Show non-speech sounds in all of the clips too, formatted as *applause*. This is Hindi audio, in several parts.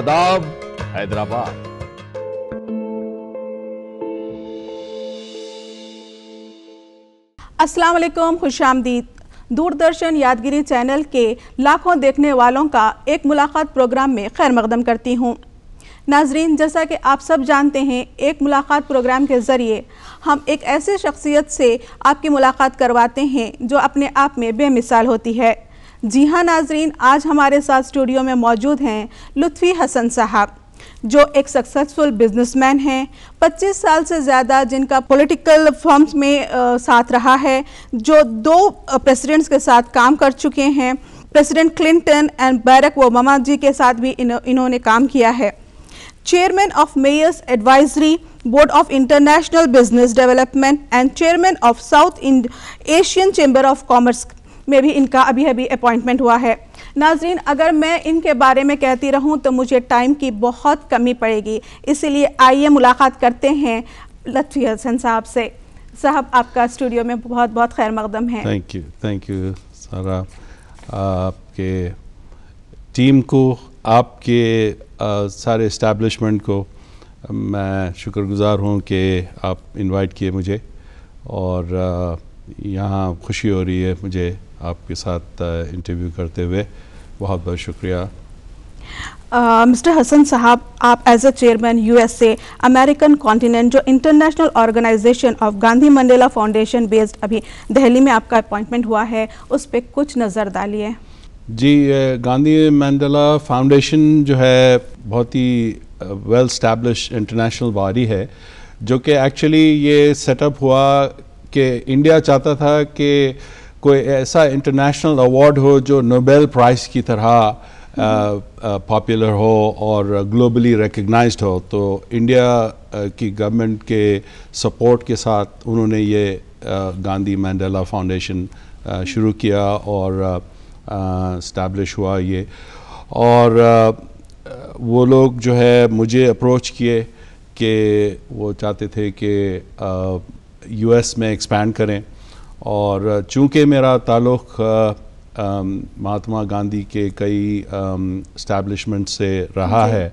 आदाब हैदराबाद अस्सलाम वालेकुम खुश आमदीद दूरदर्शन यादगिरी चैनल के लाखों देखने वालों का एक मुलाकात प्रोग्राम में खैर मकदम करती हूँ नाजरीन जैसा कि आप सब जानते हैं एक मुलाकात प्रोग्राम के ज़रिए हम एक ऐसे शख्सियत से आपकी मुलाकात करवाते हैं जो अपने आप में बेमिसाल होती है जी हाँ नाजरीन आज हमारे साथ स्टूडियो में मौजूद हैं लुत्फ़ी हसन साहब जो एक सक्सेसफुल बिजनेसमैन हैं 25 साल से ज़्यादा जिनका पॉलिटिकल फॉर्म्स में आ, साथ रहा है जो दो प्रेसिडेंट्स के साथ काम कर चुके हैं president Clinton and Barack Obama ji के साथ भी इन, इन्होंने काम किया है chairman of mayor's advisory board of international business development and chairman of south Asian chamber of commerce મે ભી ઇનકા અભી-અભી અપોઇન્ટમેન્ટ હુઆ હૈ નાઝરીન અગર મે ઇન કે બારે મે કહેતી રહું તો મુજે ટાઈમ કી બહોત કમી પડેગી ઇસલિયે આઈએ મુલાકાત કરતે હૈ લતફી હસન સાબ સે સાહબ આપકા સ્ટુડિયો મે બહોત બહોત ખેર મગદમ હૈ થેન્ક યુ થેન્ક યુ સારા આપ કે ટીમ કો આપ કે سارے ઇસ્ટેબ્લિશમેન્ટ કો મે શુક્રગુઝાર હું કે આપ ઇનવાઇટ કીય મુજે ઓર યહ ખુશી હો રહી હૈ મુજે आपके साथ इंटरव्यू करते हुए बहुत बहुत शुक्रिया मिस्टर हसन साहब आप as a chairman USA American continent जो international organization of Gandhi Mandela foundation based अभी दिल्ली में आपका अपॉइंटमेंट हुआ है उस पर कुछ नज़र डालिए जी गांधी मंडेला फाउंडेशन जो है बहुत ही वेल स्टैब्लिश इंटरनेशनल बॉडी है जो कि एक्चुअली ये सेटअप हुआ कि इंडिया चाहता था कि कोई ऐसा इंटरनेशनल अवार्ड हो जो नोबेल प्राइज़ की तरह पॉपुलर uh, uh, हो और ग्लोबली रिकग्नाइज हो तो इंडिया uh, की गवर्नमेंट के सपोर्ट के साथ उन्होंने ये गांधी मैंडेला फाउंडेशन शुरू किया और इस्टेब्लिश हुआ ये और वो लोग जो है मुझे अप्रोच किए कि वो चाहते थे कि यूएस में एक्सपैंड करें और चूँकि मेरा ताल्लुक़ महात्मा गांधी के कई इस्टेब्लिशमेंट से रहा है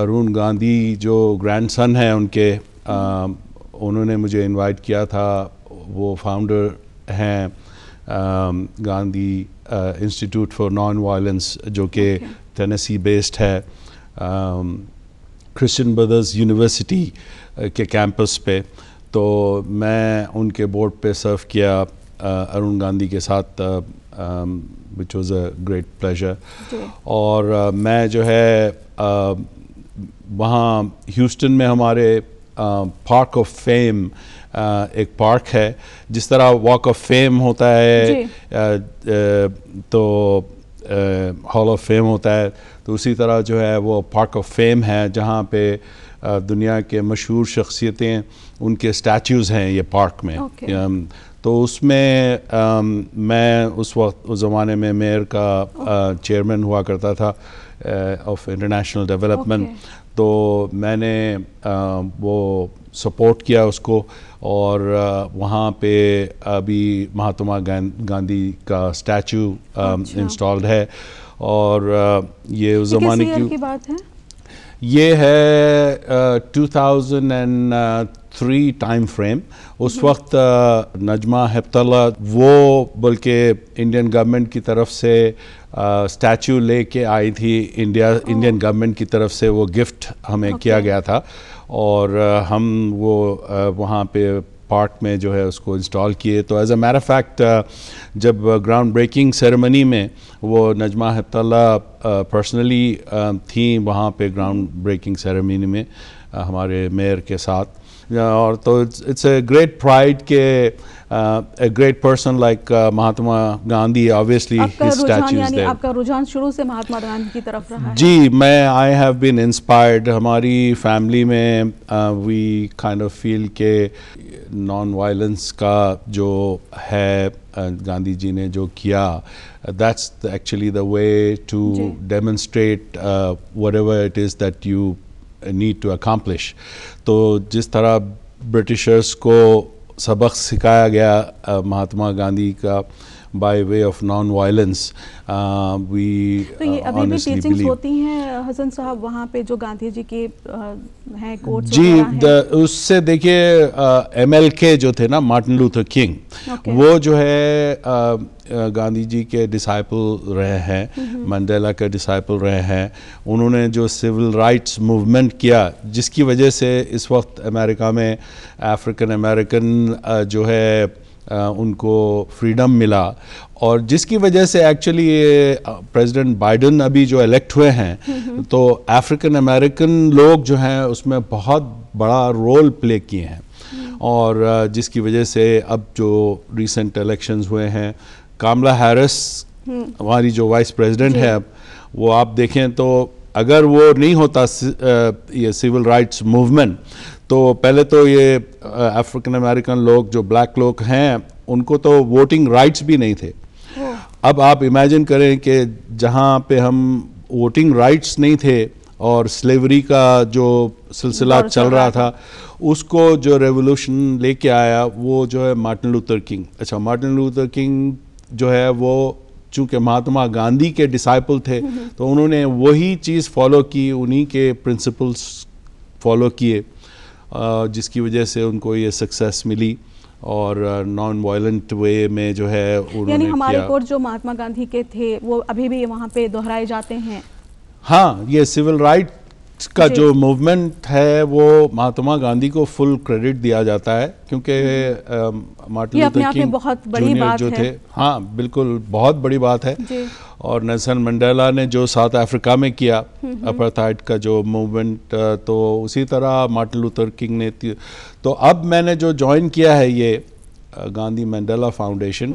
अरुण गांधी जो ग्रैंडसन हैं उनके आ, उन्होंने मुझे इनवाइट किया था वो फाउंडर हैं Gandhi institute for non violence जो कि टेनेसी बेस्ड है क्रिश्चियन ब्रदर्स यूनिवर्सिटी के कैंपस पे तो मैं उनके बोर्ड पे सर्व किया अरुण गांधी के साथ which was a great pleasure और आ, मैं जो है वहाँ ह्यूस्टन में हमारे पार्क ऑफ फेम एक पार्क है जिस तरह वॉक ऑफ फेम होता है आ, तो हॉल ऑफ फेम होता है तो उसी तरह जो है वो पार्क ऑफ फेम है जहाँ पे दुनिया के मशहूर शख्सियतें उनके स्टैचूज़ हैं ये पार्क में okay. Um, तो उसमें um, मैं उस वक्त उस ज़माने में मेयर का चेयरमैन हुआ करता था ऑफ इंटरनेशनल डेवलपमेंट तो मैंने आ, वो सपोर्ट किया उसको और वहाँ पे अभी महात्मा गांधी का स्टैचू um, अच्छा। इंस्टॉल्ड है और ये उस ज़माने की, की बात है ये है two thousand and three time frame उस हम्म। वक्त नजमा हेपतला वो बल्कि इंडियन गवर्नमेंट की तरफ से स्टैचू लेके आई थी इंडिया इंडियन गवर्नमेंट की तरफ से वो गिफ्ट हमें okay. किया गया था और हम वो वहाँ पे पार्क में जो है उसको इंस्टॉल किए तो एज़ अ मैर फैक्ट जब ग्राउंड ब्रेकिंग सेरेमनी में वो Najma Heptulla personally uh, um, थी वहाँ पे ग्राउंड ब्रेकिंग सेरेमनी में uh, हमारे मेयर के साथ और तो इट्स ए ग्रेट प्राइड के Uh, a great person like uh, Mahatma Gandhi, obviously his statue is there. आपका रुझान शुरू से महात्मा गांधी की तरफ जी, मैं I have been inspired. हमारी family में uh, we kind of feel के नॉन वायलेंस का जो है गांधी uh, जी ने जो किया uh, that's actually the way to demonstrate uh, whatever it is that you need to accomplish. तो जिस तरह Britishers को सबक सिखाया गया महात्मा गांधी का by way of non violence वी अभी होती हैं हसन साहब वहाँ पे जो गांधी uh, जी के हैं जी है। उससे देखिए एम एल के जो थे ना मार्टिन लूथर किंग वो जो है आ, uh, uh, गांधी जी के डिसाइपल रहे हैं मंडेला mm-hmm. के डिसाइपल रहे हैं उन्होंने जो सिविल राइट्स मूवमेंट किया जिसकी वजह से इस वक्त अमेरिका में अफ्रीकन अमेरिकन जो है उनको फ्रीडम मिला और जिसकी वजह से एक्चुअली ये प्रेसिडेंट बाइडन अभी जो इलेक्ट हुए हैं *laughs* तो अफ्रीकन अमेरिकन लोग जो हैं उसमें बहुत बड़ा रोल प्ले किए हैं हम्म। और जिसकी वजह से अब जो रिसेंट इलेक्शंस हुए हैं कामला हैरिस हम्म। हमारी जो वाइस प्रेसिडेंट है अब वो आप देखें तो अगर वो नहीं होता ये सिविल राइट्स मूवमेंट तो पहले तो ये अफ्रीकन अमेरिकन लोग जो ब्लैक लोग हैं उनको तो वोटिंग राइट्स भी नहीं थे अब आप इमेजिन करें कि जहाँ पे हम वोटिंग राइट्स नहीं थे और स्लेवरी का जो सिलसिला चल रहा था उसको जो रेवोल्यूशन लेके आया वो जो है मार्टिन लूथर किंग अच्छा मार्टिन लूथर किंग जो है वो चूँकि महात्मा गांधी के डिसाइपल थे हम्म। तो उन्होंने वही चीज़ फॉलो की उन्हीं के प्रिंसिपल्स फॉलो किए जिसकी वजह से उनको ये सक्सेस मिली और नॉन वायलेंट वे में जो है उन्होंने यानी हमारे कोर्ट जो महात्मा गांधी के थे वो अभी भी वहाँ पे दोहराए जाते हैं हाँ ये सिविल राइट का जो मूवमेंट है वो महात्मा गांधी को फुल क्रेडिट दिया जाता है क्योंकि मार्टिन लूथर किंग बहुत बड़ी बात जो है। थे हाँ बिल्कुल बहुत बड़ी बात है और नेल्सन मंडेला ने जो साउथ अफ्रीका में किया अपार्थाइड हम्म, हम्म। का जो मूवमेंट तो उसी तरह मार्टिन लूथर किंग ने तो अब मैंने जो ज्वाइन किया है ये गांधी मंडला फाउंडेशन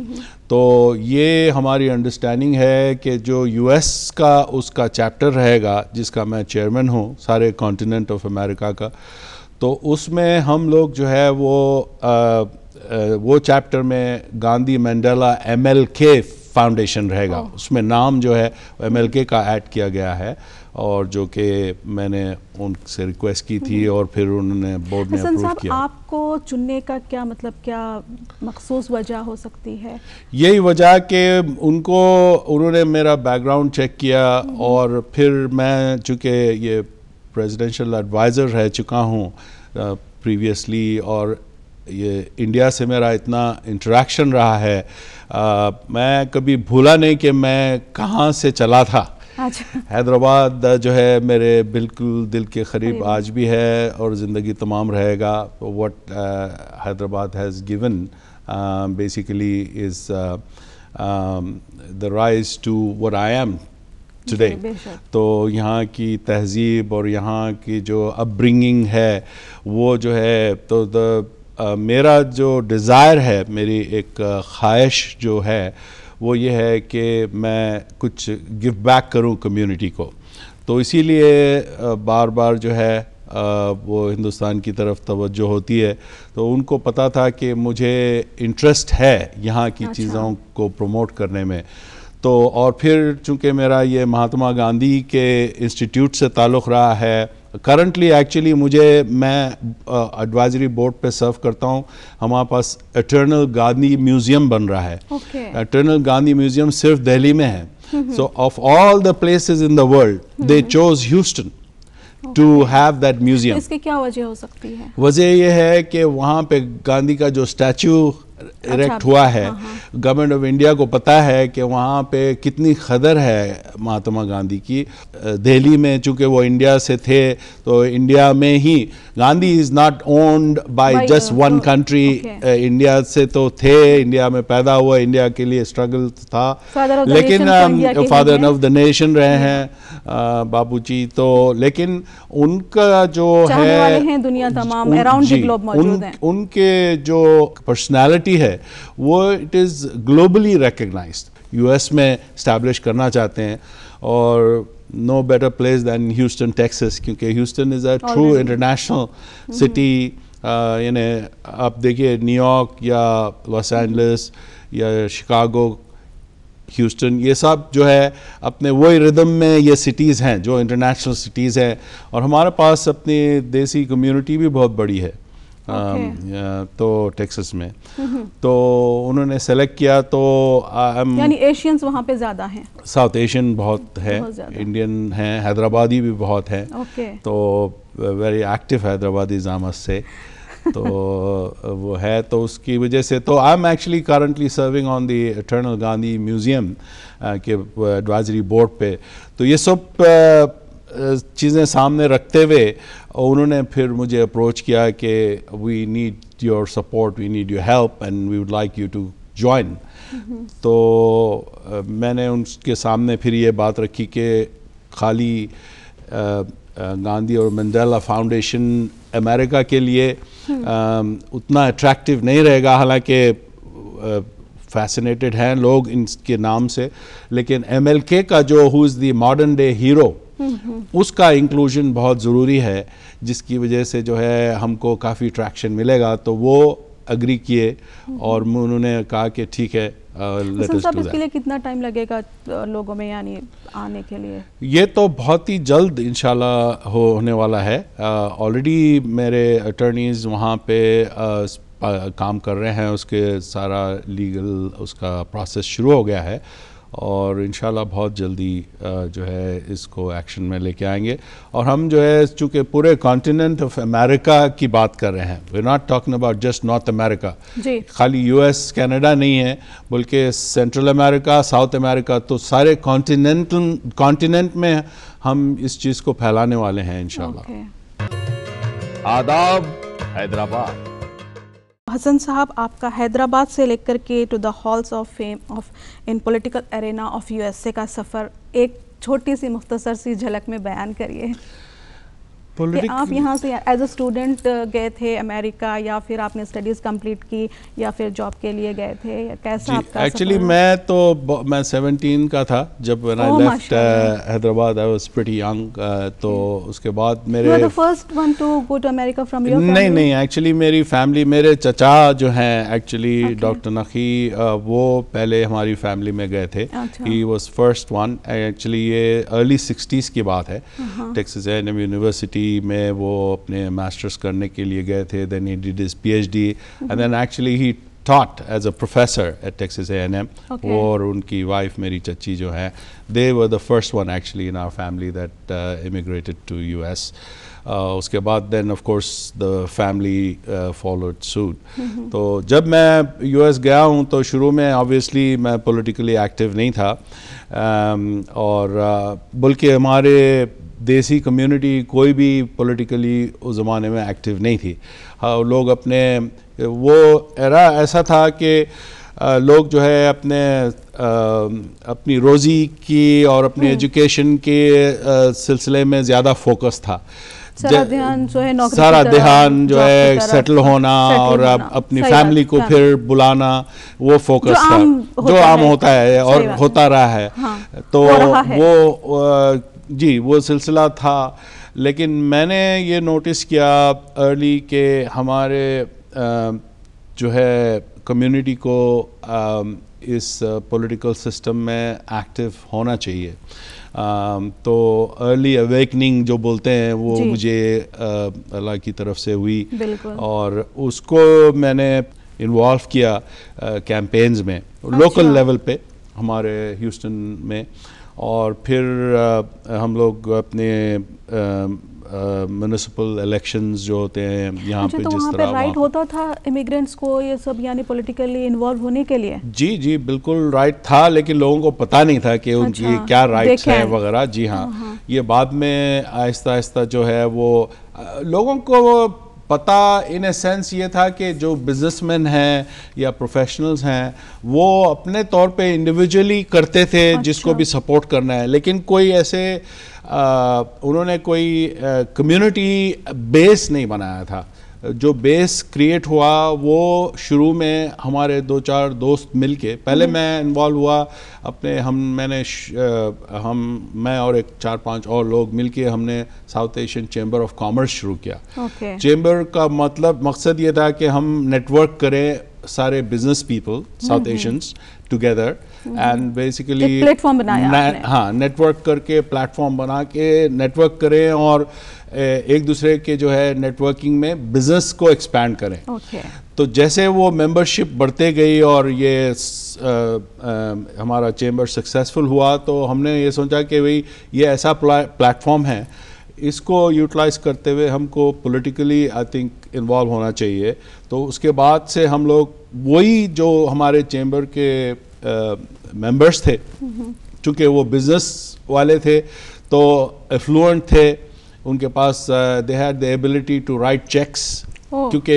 तो ये हमारी अंडरस्टैंडिंग है कि जो यूएस का उसका चैप्टर रहेगा जिसका मैं चेयरमैन हूँ सारे कॉन्टिनेंट ऑफ अमेरिका का तो उसमें हम लोग जो है वो आ, आ, वो चैप्टर में गांधी मंडला एमएलके फाउंडेशन रहेगा oh. उसमें नाम जो है एमएलके का ऐड किया गया है और जो कि मैंने उनसे रिक्वेस्ट की थी हम्म। और फिर उन्होंने बोर्ड ने अप्रूव किया आपको चुनने का क्या मतलब क्या मखसूस वजह हो सकती है यही वजह कि उनको उन्होंने मेरा बैकग्राउंड चेक किया हम्म। और फिर मैं चूँकि ये प्रेसिडेंशियल एडवाइज़र रह चुका हूँ प्रीवियसली और ये इंडिया से मेरा इतना इंटरेक्शन रहा है आ, मैं कभी भूला नहीं कि मैं कहाँ से चला था हैदराबाद जो है मेरे बिल्कुल दिल के करीब आज भी है और ज़िंदगी तमाम रहेगा what uh, Hyderabad has given basically is the rise to what I am today तो यहाँ की तहजीब और यहाँ की जो अपब्रिंगिंग है वो जो है तो द uh, मेरा जो डिज़ायर है मेरी एक uh, ख्वाहिश जो है वो ये है कि मैं कुछ गिव बैक करूं कम्युनिटी को तो इसीलिए बार बार जो है वो हिंदुस्तान की तरफ तवज्जो होती है तो उनको पता था कि मुझे इंटरेस्ट है यहाँ की अच्छा। चीज़ों को प्रमोट करने में तो और फिर चूंकि मेरा ये महात्मा गांधी के इंस्टीट्यूट से ताल्लुक़ रहा है करंटली एक्चुअली मुझे मैं एडवाइजरी बोर्ड पे सर्व करता हूँ हमारे पास अटर्नल गांधी म्यूजियम बन रहा है अटर्नल गांधी म्यूजियम सिर्फ दिल्ली में है so of all the places in the world they chose Houston to have that museum इसके क्या वजह हो सकती है वजह यह है कि वहाँ पे गांधी का जो स्टैचू अच्छा, इरेक्ट हुआ है हाँ, हाँ। गवर्नमेंट ऑफ इंडिया को पता है कि वहाँ पे कितनी खदर है महात्मा गांधी की दिल्ली में चूंकि वो इंडिया से थे तो इंडिया में ही Gandhi is not owned by just one country India से तो थे इंडिया में पैदा हुआ इंडिया के लिए स्ट्रगल था लेकिन फादर ऑफ द नेशन रहे हैं जी तो लेकिन उनका जो है दुनिया तमाम अराउंड ग्लोब मौजूद हैं उनके जो पर्सनैलिटी यूनिवर्सिटी है वो it is globally recognise US में इस्टेब्लिश करना चाहते हैं और no better place than Houston Texas क्योंकि Houston is a true international city यानी आप देखिए न्यूयॉर्क या लॉस एंजल्स mm-hmm. या शिकागो ह्यूस्टन ये सब जो है अपने वही रिदम में ये सिटीज़ हैं जो इंटरनेशनल सिटीज़ हैं और हमारे पास अपनी देसी कम्युनिटी भी बहुत बड़ी है Um, okay. तो टेक्सस में तो उन्होंने सेलेक्ट किया तो यानी एशियंस वहाँ पे ज़्यादा हैं साउथ एशियन बहुत है इंडियन हैं हैदराबादी भी बहुत हैं okay. तो वेरी एक्टिव हैदराबादी जामस से तो वो है तो उसकी वजह से तो I am actually currently serving on the eternal Gandhi museum के एडवाइजरी बोर्ड पे तो ये सब uh, चीज़ें सामने रखते हुए उन्होंने फिर मुझे अप्रोच किया कि we need your support we need your help and we would like you to join तो मैंने उनके सामने फिर ये बात रखी कि खाली गांधी और मंडेला फाउंडेशन अमेरिका के लिए हम्म। उतना अट्रैक्टिव नहीं रहेगा हालांकि फैसिनेटेड हैं लोग इनके नाम से लेकिन एमएलके का जो who is the modern day hero उसका इंक्लूजन बहुत ज़रूरी है जिसकी वजह से जो है हमको काफ़ी ट्रैक्शन मिलेगा तो वो अग्री किए और उन्होंने कहा कि ठीक है uh, साहब इसके लिए कितना टाइम लगेगा uh, लोगों में यानी आने के लिए ये तो बहुत ही जल्द इनशाला हो होने वाला है ऑलरेडी uh, मेरे अटर्नीज़ वहाँ पे आ, काम कर रहे हैं उसके सारा लीगल उसका प्रोसेस शुरू हो गया है और इन बहुत जल्दी जो है इसको एक्शन में लेके आएंगे और हम जो है चूँकि पूरे कॉन्टिनेंट ऑफ अमेरिका की बात कर रहे हैं we not talking about just North America खाली यूएस कनाडा नहीं है बल्कि सेंट्रल अमेरिका साउथ अमेरिका तो सारे कॉन्टिनेंटल कॉन्टिनेंट में हम इस चीज़ को फैलाने वाले हैं इन okay. आदाब हैदराबाद हसन साहब आपका हैदराबाद से लेकर के to the halls of fame of in political arena of USA का सफ़र एक छोटी सी मुख्तसर सी झलक में बयान करिए कि आप यहाँ से एज अ स्टूडेंट गए थे अमेरिका या फिर आपने स्टडीज कंप्लीट की या फिर जॉब के लिए गए थे कैसा आपका एक्चुअली मैं तो मैं 17 का था जब when I left Hyderabad I was pretty young तो hmm. उसके बाद मेरे first one to go to America from your नहीं नहीं एक्चुअली मेरी फैमिली मेरे चचा जो हैं एक्चुअली डॉक्टर नखी uh, वो पहले हमारी फैमिली में गए थे he was first one actually ये अर्ली 60s की बात है टेक्सास एंड यूनिवर्सिटी यूनिवर्सिटी में वो अपने मास्टर्स करने के लिए गए थे then he did his P H D and then actually he taught as a professor at Texas A and M और उनकी वाइफ मेरी चच्ची जो है they were the first one actually in our family that immigrated to U S उसके बाद then of course the family followed suit तो जब मैं यू एस गया हूँ तो शुरू में ऑबियसली मैं पोलिटिकली एक्टिव नहीं था um, और uh, बल्कि हमारे देसी कम्युनिटी कोई भी पॉलिटिकली उस ज़माने में एक्टिव नहीं थी हाँ लोग अपने वो एरा ऐसा था कि लोग जो है अपने आ, अपनी रोज़ी की और अपनी एजुकेशन हम्म। के सिलसिले में ज़्यादा फोकस था सारा ध्यान जो है नौकरी सारा ध्यान जो है सेटल होना सेटल और होना, अपनी फैमिली को फिर बुलाना वो फोकस था जो आम होता है और होता रहा है हाँ, तो वो जी वो सिलसिला था लेकिन मैंने ये नोटिस किया अर्ली के हमारे जो है कम्युनिटी को इस पॉलिटिकल सिस्टम में एक्टिव होना चाहिए तो अर्ली अवेकनिंग जो बोलते हैं वो मुझे अल्लाह की तरफ से हुई और उसको मैंने इन्वॉल्व किया कैंपेन्स में लोकल अच्छा। लेवल पे हमारे ह्यूस्टन में और फिर आ, हम लोग अपने म्यूनसिपल इलेक्शंस जो होते हैं यहाँ अच्छा, पे तो जिस तरह राइट होता था इमिग्रेंट्स को ये सब यानी पॉलिटिकली इन्वॉल्व होने के लिए जी जी बिल्कुल राइट था लेकिन लोगों को पता नहीं था कि उनकी अच्छा, क्या राइट्स हैं वगैरह जी हाँ, हाँ, हाँ। ये बाद में आहिस्ता आहिस्ता जो है वो लोगों को पता इन ए सेंस ये था कि जो बिजनेसमैन हैं या प्रोफेशनल्स हैं वो अपने तौर पे इंडिविजुअली करते थे अच्छा। जिसको भी सपोर्ट करना है लेकिन कोई ऐसे आ, उन्होंने कोई कम्युनिटी बेस नहीं बनाया था जो बेस क्रिएट हुआ वो शुरू में हमारे दो चार दोस्त मिल के पहले हम्म। मैं इन्वॉल्व हुआ अपने हम मैंने हम मैं और एक चार पांच और लोग मिल के हमने south Asian chamber of commerce शुरू किया okay. का मतलब मकसद ये था कि हम नेटवर्क करें सारे business people south Asians together and basically platform बनाया ने, हाँ नेटवर्क करके प्लेटफॉर्म बना के नेटवर्क करें और एक दूसरे के जो है नेटवर्किंग में बिजनेस को एक्सपैंड करें okay. तो जैसे वो मेंबरशिप बढ़ते गई और ये आ, आ, हमारा चैम्बर सक्सेसफुल हुआ तो हमने ये सोचा कि भाई ये ऐसा प्लेटफॉर्म है इसको यूटिलाइज करते हुए हमको पॉलिटिकली आई थिंक इन्वॉल्व होना चाहिए तो उसके बाद से हम लोग वही जो हमारे चैम्बर के मेंबर्स थे चूँकि वो बिज़नेस वाले थे तो एफ्लुएंट थे उनके पास they had the ability to write cheques क्योंकि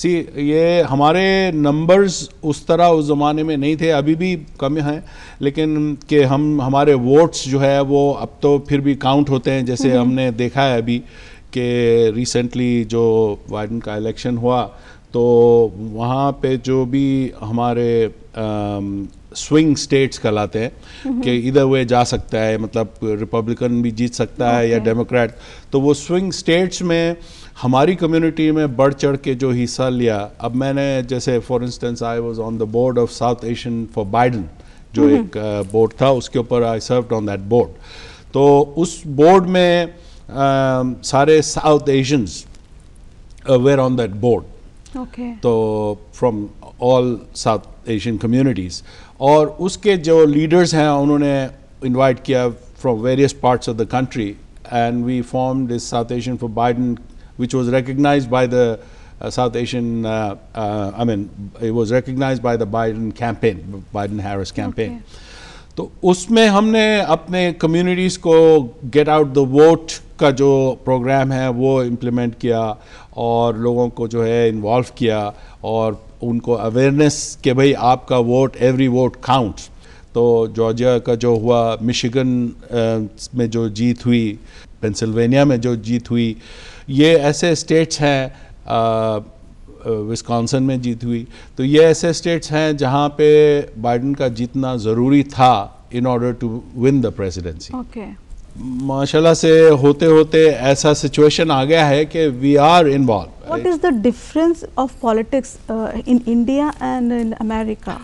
सी uh, ये हमारे नंबर्स उस तरह उस ज़माने में नहीं थे अभी भी कम हैं लेकिन कि हम हमारे वोट्स जो है वो अब तो फिर भी काउंट होते हैं जैसे हमने देखा है अभी कि रिसेंटली जो वाइडन का इलेक्शन हुआ तो वहाँ पे जो भी हमारे um, स्विंग स्टेट्स कहलाते हैं mm-hmm. कि इधर वे जा सकता है मतलब रिपब्लिकन भी जीत सकता है या डेमोक्रेट तो वो स्विंग स्टेट्स में हमारी कम्युनिटी में बढ़ चढ़ के जो हिस्सा लिया अब मैंने जैसे for instance I was on the board of south Asian for Biden जो mm-hmm. एक बोर्ड uh, था उसके ऊपर I serve on that board तो उस बोर्ड में आ, um, सारे south Asians were on that board तो from all south Asian communities और उसके जो लीडर्स हैं उन्होंने इनवाइट किया from various parts of the country and we form this south Asian for Biden which was recognise by the south Asian I mean it was it by the Biden the Biden campaign, biden तो उसमें हमने अपने कम्युनिटीज़ को गेट आउट द वोट का जो प्रोग्राम है वो इम्प्लीमेंट किया और लोगों को जो है इन्वॉल्व किया और उनको अवेयरनेस कि भाई आपका वोट एवरी वोट काउंट्स तो जॉर्जिया का जो हुआ मिशिगन में जो जीत हुई पेंसिल्वेनिया में जो जीत हुई ये ऐसे स्टेट्स हैं विस्कॉन्सन में जीत हुई तो ये ऐसे स्टेट्स हैं जहाँ पे बाइडन का जीतना ज़रूरी था in order to win the presidency माशाल्लाह से होते होते ऐसा सिचुएशन आ गया है कि we are involve what is the difference of politics in India and in America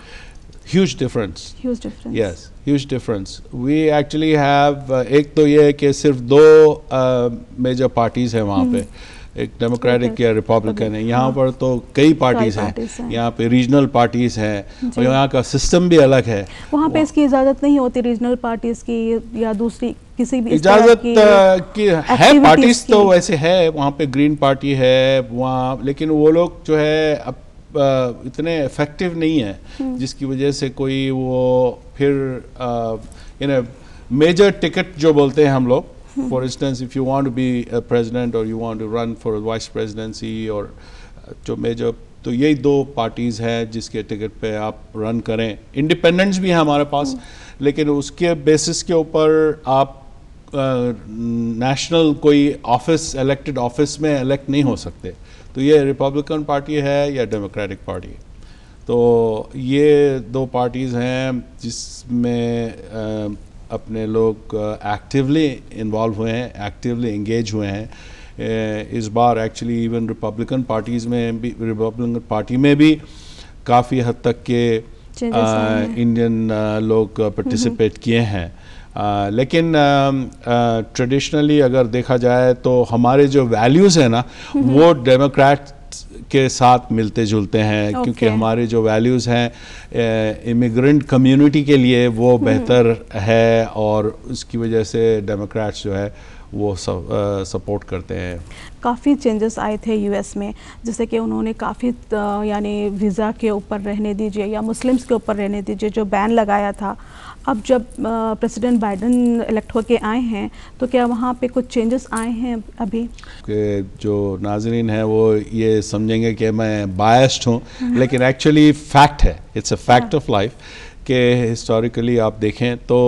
huge difference huge difference yes huge difference we actually have एक तो ये है कि सिर्फ दो मेजर uh, पार्टीज हैं वहाँ हम्म। पे एक डेमोक्रेटिक या रिपब्लिकन है यहाँ पर तो कई पार्टीज हैं यहाँ पे रीजनल पार्टीज हैं और यहाँ का सिस्टम भी अलग है वहाँ पे इसकी इजाज़त नहीं होती रीजनल पार्टीज की या दूसरी किसी भी इजाजत की, है पार्टीज तो वैसे है वहाँ पे ग्रीन पार्टी है वहाँ लेकिन वो लोग जो है अब इतने इफेक्टिव नहीं है हम्म। जिसकी वजह से कोई वो फिर यू नो मेजर टिकट जो बोलते हैं हम लोग For instance, if you want to be a president or you want to run for a vice presidency or जो uh, मेजर तो यही दो पार्टीज़ हैं जिसके टिकट पे आप रन करें इंडिपेंडेंट्स भी हैं हमारे पास हम्म। लेकिन उसके बेसिस के ऊपर आप नेशनल uh, कोई ऑफिस इलेक्टेड ऑफिस में इलेक्ट नहीं हो सकते तो ये रिपब्लिकन पार्टी है या डेमोक्रेटिक पार्टी है तो ये दो पार्टीज़ हैं जिसमें uh, अपने लोग एक्टिवली इन्वॉल्व हुए हैं एक्टिवली इंगेज हुए हैं इस बार एक्चुअली इवन रिपब्लिकन पार्टीज़ में भी रिपब्लिकन पार्टी में भी काफ़ी हद तक के इंडियन लोग पार्टिसिपेट हम्म, हम्म। किए हैं आ, लेकिन ट्रेडिशनली अगर देखा जाए तो हमारे जो वैल्यूज़ हैं ना हम्म, वो डेमोक्रेट्स के साथ मिलते जुलते हैं okay. क्योंकि हमारे जो वैल्यूज़ हैं इमिग्रेंट कम्युनिटी के लिए वो hmm. बेहतर है और उसकी वजह से डेमोक्रेट्स जो है वो सब सपोर्ट करते हैं काफ़ी चेंजेस आए थे यूएस में जैसे कि उन्होंने काफ़ी यानी वीज़ा के ऊपर रहने दीजिए या मुस्लिम्स के ऊपर रहने दीजिए जो बैन लगाया था अब जब प्रेसिडेंट बाइडन इलेक्ट होके आए हैं तो क्या वहाँ पे कुछ चेंजेस आए हैं अभी के जो नाजरीन है वो ये समझेंगे कि मैं बायस्ड हूँ हम्म। लेकिन एक्चुअली फैक्ट है it's a fact of life के हिस्टोरिकली आप देखें तो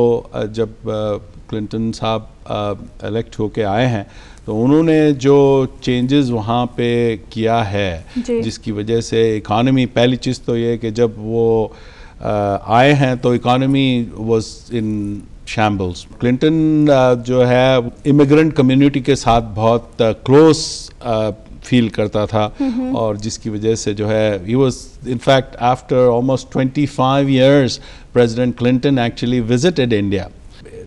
जब क्लिंटन साहब इलेक्ट होके आए हैं तो उन्होंने जो चेंजेस वहाँ पे किया है जिसकी वजह से इकानमी पहली चीज़ तो ये कि जब वो Uh, आए हैं तो economy was in shambles Clinton जो है इमिग्रेंट कम्युनिटी के साथ बहुत क्लोज uh, फील uh, करता था mm-hmm. और जिसकी वजह से जो है he was in fact after almost twenty five years president Clinton actually visited India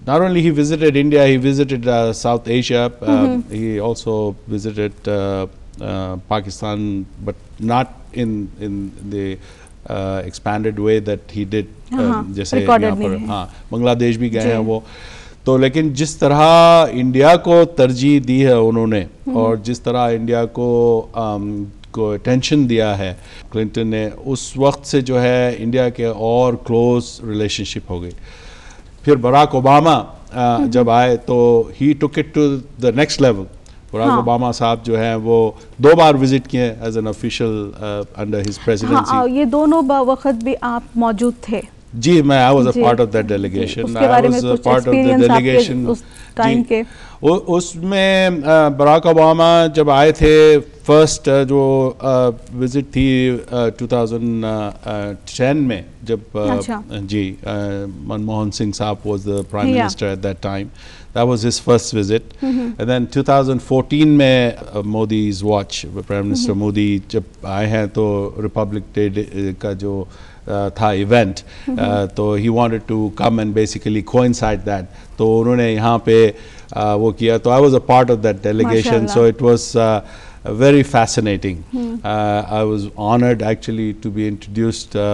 not only he visited India, he visited uh, South Asia. Uh, mm -hmm. He also visited uh, Pakistan, but not in in the expanded way that he did जैसे यहाँ पर हाँ बांग्लादेश भी गए हैं वो तो लेकिन जिस तरह इंडिया को तरजीह दी है उन्होंने हम्म। और जिस तरह इंडिया को आम, um, को अटेंशन दिया है क्लिंटन ने उस वक्त से जो है इंडिया के और क्लोज रिलेशनशिप हो गई फिर बराक ओबामा uh, हम्म। जब आए तो he took it to the next level Barack हाँ. ओबामा साहब जो हैं वो दो बार विजिट किए as an official under his presidency ये दोनों वक्त भी आप मौजूद थे जी मैं I was a part of that delegation I was a part of the delegation उस टाइम के उसमें बराक ओबामा जब आए थे फर्स्ट जो विजिट थी 2010 में जब अच्छा। जी मनमोहन सिंह साहब was the prime minister at that time that was his first visit and -hmm. And then 2014 में Modi is watch prime minister Modi जब आए हैं तो रिपब्लिक डे का जो uh, था uh, इवेंट uh, mm-hmm. तो he wanted to come and basically coincide that तो उन्होंने यहाँ पे uh, वो किया तो I was a part of that delegation so it was very fascinating. Hmm. Uh, I was honored actually to be introduced uh,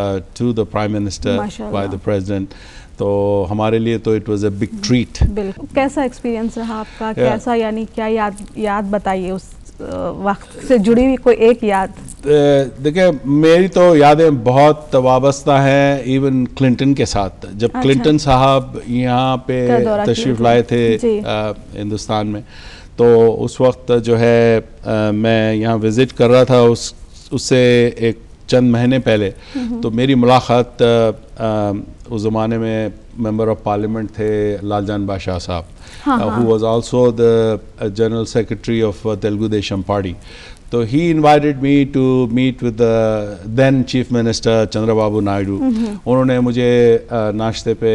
uh, to the Prime Minister Mashallah. by the President. तो हमारे लिए तो it was a big treat बिल्कुल कैसा एक्सपीरियंस रहा आपका yeah. कैसा यानी क्या याद याद बताइए उस वक्त से जुड़ी हुई कोई एक याद देखिए मेरी तो यादें बहुत वाबस्ता हैं इवन क्लिंटन के साथ जब अच्छा। क्लिंटन साहब यहाँ पे तशरीफ लाए थे हिंदुस्तान में तो उस वक्त जो है आ, मैं यहाँ विज़िट कर रहा था उस उससे एक चंद महीने पहले तो मेरी मुलाकात उस ज़माने में मेंबर ऑफ पार्लियामेंट थे लालजान बादशाह साहब who was also the general secretary of Telugu Desam Party तो he invited me to meet with then chief minister Chandrababu Naidu उन्होंने मुझे नाश्ते पे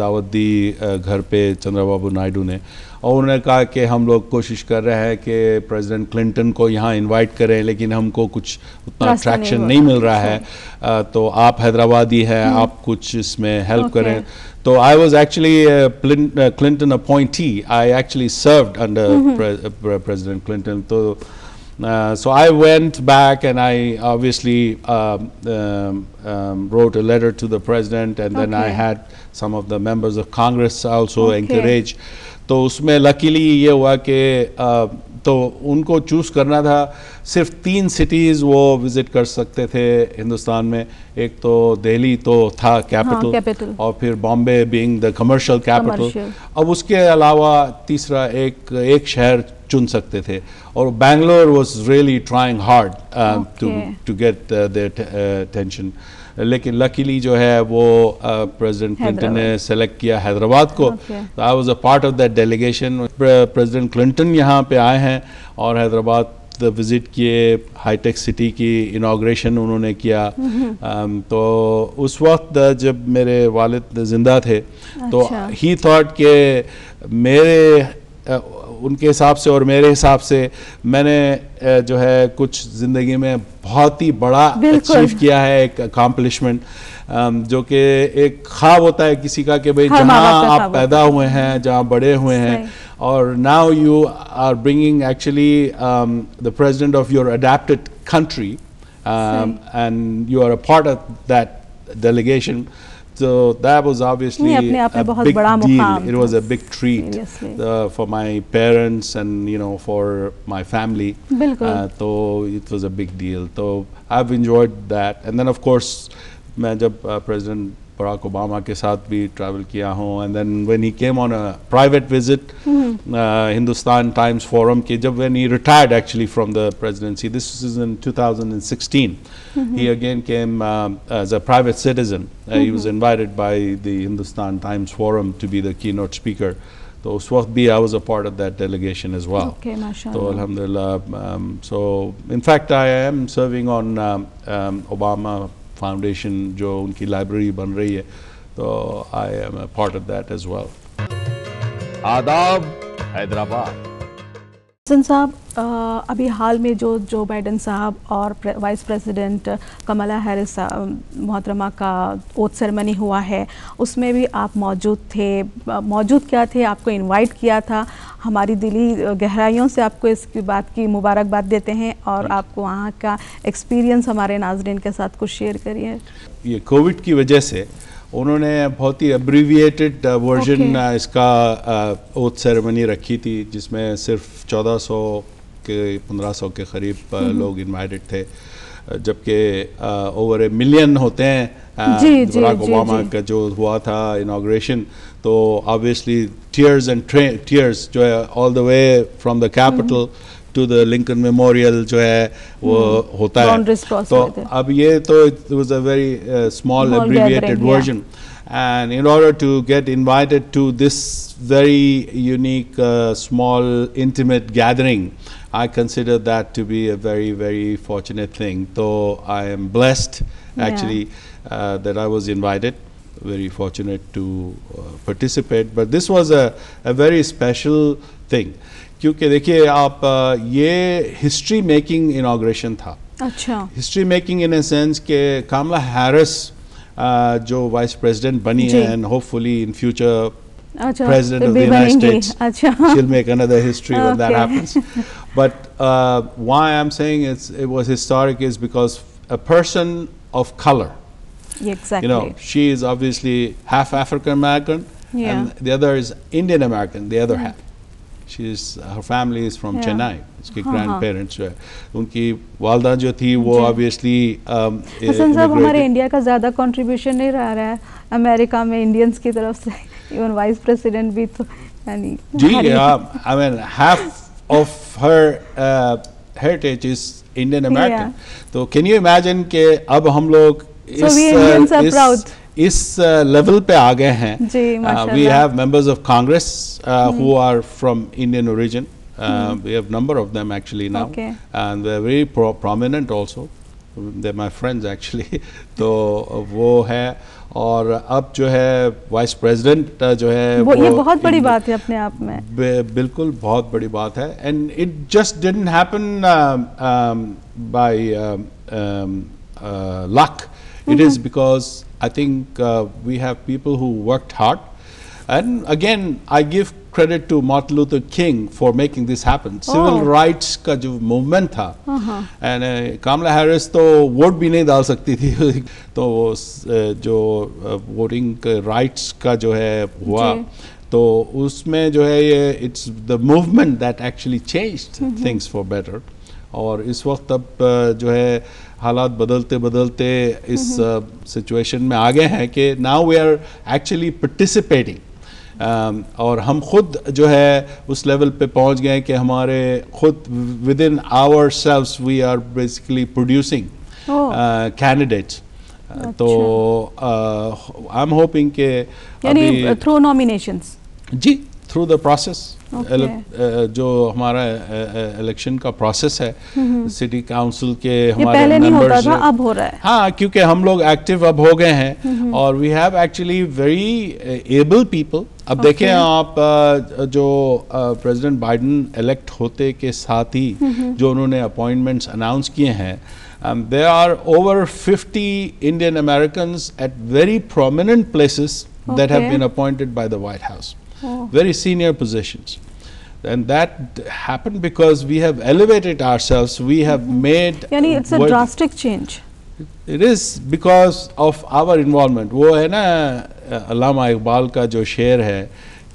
दावत दी घर पे चंद्रबाबू नायडू ने और उन्होंने कहा कि हम लोग कोशिश कर रहे हैं कि प्रेसिडेंट क्लिंटन को यहाँ इनवाइट करें लेकिन हमको कुछ उतना अट्रैक्शन नहीं, नहीं मिल रहा है अच्छा। तो आप हैदराबादी हैं हम्म। आप कुछ इसमें हेल्प okay. करें तो I was actually Clinton appoint he I actually served under president Clinton तो Uh, so I went back and I obviously um, um, um, wrote a letter to the president and okay. then I had some of the members of Congress also okay. encourage. So, उसमें luckily ये हुआ तो उनको चूज़ करना था सिर्फ तीन सिटीज़ वो विज़िट कर सकते थे हिंदुस्तान में एक तो दिल्ली तो था कैपिटल हाँ, और फिर Bombay being the commercial capital अब उसके अलावा तीसरा एक एक शहर चुन सकते थे और Bangalore was really trying hard to to get their tension लेकिन लकीली जो है वो प्रेसिडेंट uh, क्लिंटन ने सेलेक्ट किया हैदराबाद को I was a part of that delegation president Clinton यहाँ पे आए हैं और हैदराबाद विज़िट किए हाईटेक सिटी की इनाग्रेशन उन्होंने किया mm-hmm. um, तो उस वक्त जब मेरे वालिद जिंदा थे तो अच्छा। तो ही थॉट के मेरे uh, उनके हिसाब से और मेरे हिसाब से मैंने जो है कुछ ज़िंदगी में बहुत ही बड़ा अचीव किया है एक अकम्पलिशमेंट जो कि एक ख्वाब होता है किसी का कि भाई हाँ, जहाँ आप पैदा हुए हैं जहाँ बड़े हुए हैं और now you are bringing actually the president of your adopted country and you are a part of that delegation So that was obviously a big deal. It was a big treat uh, for my parents and you know for my family. Uh, so it was a big deal. So I've enjoyed that. And then of course, when uh, President. Barack Obama के साथ भी ट्रैवल किया हूँ and then when he came on a private visit Hindustan Times forum के जब when he retired actually from the presidency this is in 2016 he again came as a private citizen he was invited by the Hindustan Times forum to be the keynote speaker तो उस वक्त भी I was a part of that delegation is वाल तो अलहमदिल्ला so in fact I am serving on Obama foundation जो उनकी लाइब्रेरी बन रही है तो I am part of that as well आदाब हैदराबाद हसन साहब अभी हाल में जो जो बाइडन साहब और प्रे, वाइस प्रेसिडेंट कमला हैरिस मोहतरमा का ओथ सेरेमनी हुआ है उसमें भी आप मौजूद थे मौजूद क्या थे आपको इनवाइट किया था हमारी दिली गहराइयों से आपको इसकी बात की मुबारकबाद देते हैं और आपको वहाँ का एक्सपीरियंस हमारे नाजरन के साथ कुछ शेयर करिए ये कोविड की वजह से उन्होंने बहुत ही abbreviated version uh, okay. Uh, इसका ओथ uh, सेरेमनी रखी थी जिसमें सिर्फ 1400 के 1500 के करीब लोग इन्वाइटेड थे जबकि ओवर ए मिलियन होते हैं बराक ओबामा का जो हुआ था इनाग्रेशन तो ऑब्वियसली टीयर्स एंड टीयर्स जो है all the way from the Capitol to the Lincoln Memorial जो है वो hmm. होता है तो अब ये तो it was a very small abbreviated version and in order to get invited to this very unique uh, small intimate gathering i consider that to be a very very fortunate thing though i am blessed actually uh, that i was invited very fortunate to uh, participate but this was a, a very special thing क्योंकि देखिए आप ये हिस्ट्री मेकिंग इनाग्रेशन था अच्छा history making in a sense के कामला हैरिस जो वाइस प्रेसिडेंट बनी है and president of the United States. She'll make another history when that happens. but uh, why I'm saying it was historic is because a person of color. exactly. You know, she is obviously half African American, and the other is Indian American, the other half. She is her family is from Chennai उसके ग्रैंड पेरेंट्स जो है उनकी वालदा जो थी वो ऑब्वियसली हमारे इंडिया का ज़्यादा कॉन्ट्रीब्यूशन नहीं रह रहा है अमेरिका में इंडियंस की तरफ से इवन वाइस प्रेसिडेंट भी तो यानी जी I mean half of her heritage is Indian American तो कैन यू इमेजिन के अब हम लोग so uh, इस इस लेवल uh, पे आ गए हैं we have members of Congress who are from Indian origin we have number of them actually now and they are very prominent also they my friends actually तो वो है और अब जो है वाइस प्रेसिडेंट uh, जो है वो, वो ये बहुत बड़ी बात है अपने आप में बिल्कुल बहुत बड़ी बात है and it just didn't happen by luck it is because I think uh, we have people who worked hard. And again, I give credit to Martin Luther King for making this happen. Oh. Civil rights ka jo movement tha. Uh-huh. And uh, Kamala Harris to vote bhi nahi dal sakti thi. *laughs* to uh, uh voting rights ka jo hai hua. To usme jo hai it's the movement that actually changed mm-hmm. things for better. Aur is waqt ab हालात बदलते बदलते इस सिचुएशन uh, में आ गए हैं कि now we are actually participating और हम खुद जो है उस लेवल पे पहुंच गए कि हमारे खुद within our self we are basically producing candidates तो आई एम होपिंग के थ्रू नॉमिनेशंस जी थ्रू द प्रोसेस जो हमारा इलेक्शन eh, eh, का प्रोसेस है सिटी काउंसिल के हमारे पहले नहीं होता था अब हो रहा है हाँ क्योंकि हम लोग एक्टिव अब हो गए हैं और we have actually very able people अब okay. देखें आप eh, जो प्रेसिडेंट बाइडेन इलेक्ट होते के साथ ही जो उन्होंने अपॉइंटमेंट्स अनाउंस किए हैं they are over 50 Indian American at very prominent places that have been appointed by the White House oh. very senior positions. And that happened because we have elevated ourselves, we have mm -hmm. made. Yani it's a drastic change. It is because of our involvement. Involvement वो है ना अलामा इकबाल का जो share है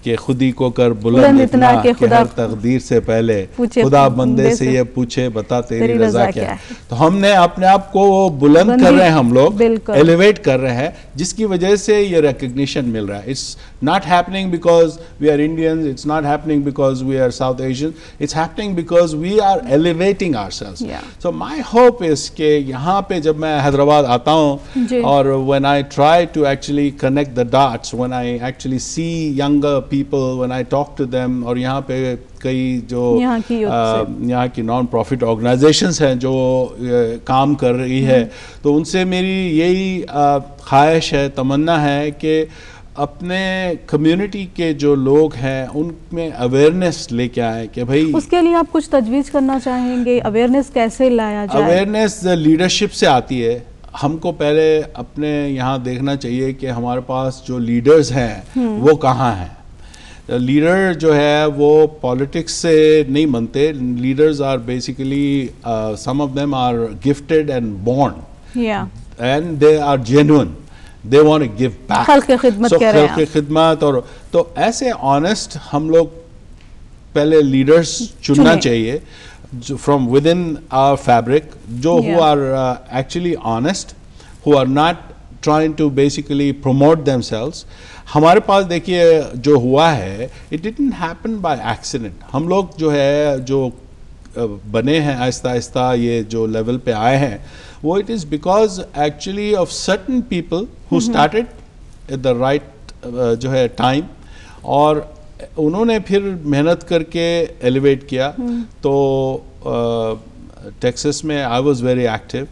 कि खुदी को कर बुलंद इतना, इतना कि खुदा हर तकदीर से पहले खुदा बंदे से ये पूछे बता तेरी, तेरी रजा, रजा क्या है तो हमने अपने आप को वो बुलंद कर रहे हैं हम लोग एलिवेट कर रहे हैं जिसकी वजह से ये रिकग्निशन मिल रहा है it's not happening because we are Indians it's not happening because we are south Asian it's happening because we are elevating our so my hope is के यहाँ पे जब मैं हैदराबाद आता हूँ और when I try to actually connect the dots when I actually see young people people when I talk to them और यहाँ पे कई जो यहाँ की, नॉन प्रॉफिट ऑर्गेनाइजेशंस हैं जो काम कर रही है हम्म। तो उनसे मेरी यही ख्वाहिश है तमन्ना है कि अपने कम्युनिटी के जो लोग हैं उनमें अवेयरनेस लेके आए कि भाई उसके लिए आप कुछ तजवीज़ करना चाहेंगे अवेयरनेस कैसे लाया जाए अवेयरनेस लीडरशिप से आती है हमको पहले अपने यहाँ देखना चाहिए कि हमारे पास जो लीडर्स हैं हम्म। वो कहाँ हैं लीडर जो है वो पॉलिटिक्स से नहीं बनते leaders are basically some of them are gifted and bond and they are genuine they want give back खिदमत so, खिदमत, खिदमत और तो ऐसे ऑनेस्ट हम लोग पहले लीडर्स चुनना चाहिए from within our fabric जो who are actually honest who are not trying to basically promote themselves हमारे पास देखिए जो हुआ है it didn't happen by accident हम लोग जो है जो बने हैं आहिस्ता आहिस्ता ये जो लेवल पे आए हैं वो it is because actually of certain people who started at the right जो है टाइम और उन्होंने फिर मेहनत करके एलिवेट किया हम्म। तो टेक्सास में I was very active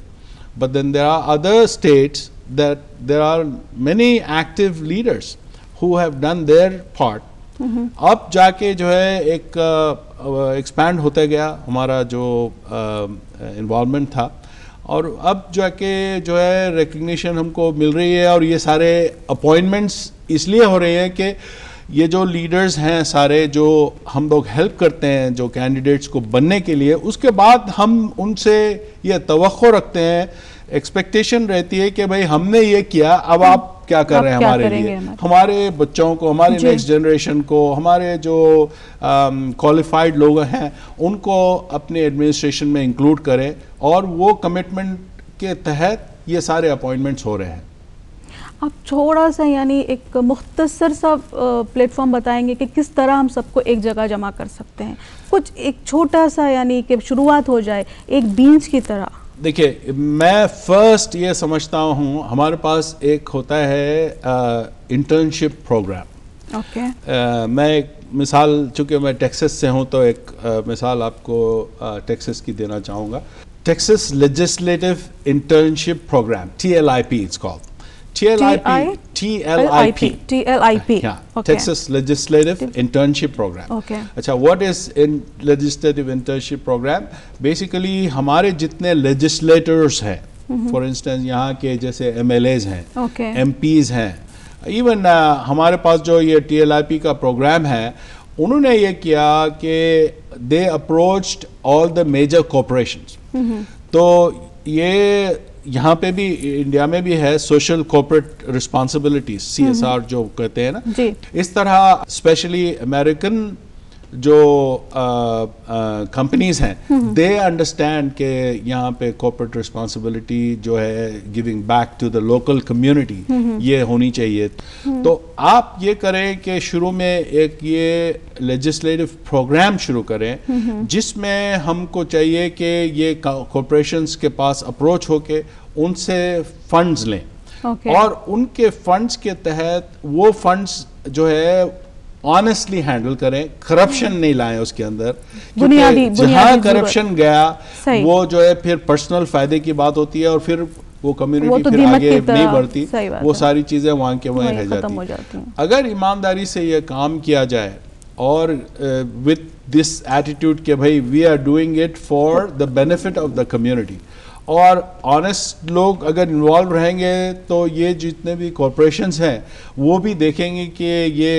but then there are other states that there are many active leaders who have done their part mm-hmm. अब जाके जो है एक एक्सपैंड होते गया हमारा जो इन्वॉल्वमेंट था और अब जाके जो है रिकग्निशन हमको मिल रही है और ये सारे अपॉइंटमेंट्स इसलिए हो रहे हैं कि ये जो लीडर्स हैं सारे जो हम लोग हेल्प करते हैं जो कैंडिडेट्स को बनने के लिए उसके बाद हम उनसे ये तो रखते हैं एक्सपेक्टेशन रहती है कि भाई हमने ये किया अब आप क्या कर रहे हैं हमारे लिए हमारे बच्चों को हमारे नेक्स्ट जनरेशन को हमारे जो क्वालिफाइड um, लोग हैं उनको अपने एडमिनिस्ट्रेशन में इंक्लूड करें और वो कमिटमेंट के तहत ये सारे अपॉइंटमेंट्स हो रहे हैं आप थोड़ा सा यानी एक मुख्तसर सा प्लेटफॉर्म बताएंगे कि किस तरह हम सबको एक जगह जमा कर सकते हैं कुछ एक छोटा सा यानी कि शुरुआत हो जाए एक बीज की तरह देखिए मैं फर्स्ट ये समझता हूँ हमारे पास एक होता है इंटर्नशिप प्रोग्राम ओके मैं एक मिसाल चूंकि मैं टेक्सस से हूँ तो एक आ, मिसाल आपको टेक्सस की देना चाहूँगा Texas legislative internship programme T L I P it's called TLIP. TLIP. TLIP. Yeah. Okay. Texas Legislative Internship Program. Okay. अच्छा what is in legislative internship program? Basically हमारे जितने legislators हैं for instance, यहाँ के जैसे MLAs हैं एम पीज हैं इवन हमारे पास जो ये TLIP का प्रोग्राम है उन्होंने ये किया कि they approached all the major corporations तो ये यहाँ पे भी इंडिया में भी है सोशल कॉर्पोरेट रिस्पॉन्सिबिलिटी सी जो कहते हैं ना इस तरह स्पेशली अमेरिकन जो कंपनीज uh, uh, हैं दे अंडरस्टैंड के यहाँ पे कॉपोरेट रिस्पॉन्सिबिलिटी जो है giving back to the local community ये होनी चाहिए mm-hmm. तो आप ये करें कि शुरू में एक ये लेजिस्लेटिव प्रोग्राम शुरू करें mm-hmm. जिसमें हमको चाहिए कि ये कॉरपोरेशंस के पास अप्रोच हो के उनसे फंड्स लें okay. और उनके फंड्स के तहत वो फंड्स जो है ऑनेस्टली हैंडल करें करप्शन hmm. नहीं लाएं उसके अंदर जहां करप्शन गया वो जो है फिर पर्सनल फायदे की बात होती है और फिर वो कम्युनिटी तो फिर आगे नहीं बढ़ती वो सारी चीजें वहां के वहां रह जाती, जाती अगर ईमानदारी से ये काम किया जाए और विथ दिस एटीट्यूड के भाई we are doing it for the benefit of the community और ऑनेस्ट लोग अगर इन्वॉल्व रहेंगे तो ये जितने भी कॉरपोरेशंस हैं वो भी देखेंगे कि ये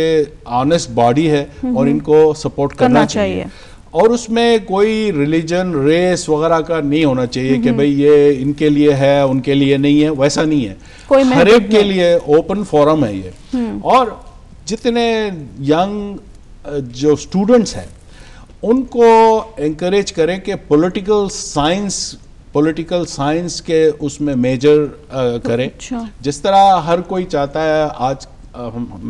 ऑनेस्ट बॉडी है और इनको सपोर्ट करना, करना चाहिए, चाहिए। और उसमें कोई रिलीजन रेस वगैरह का नहीं होना चाहिए कि भाई ये इनके लिए है उनके लिए नहीं है वैसा नहीं है कोई हर एक के लिए ओपन फोरम है ये हम्म। और जितने यंग जो स्टूडेंट्स हैं उनको इंकरेज करें कि पॉलिटिकल साइंस पॉलिटिकल साइंस के उसमें मेजर करें अच्छा। जिस तरह हर कोई चाहता है आज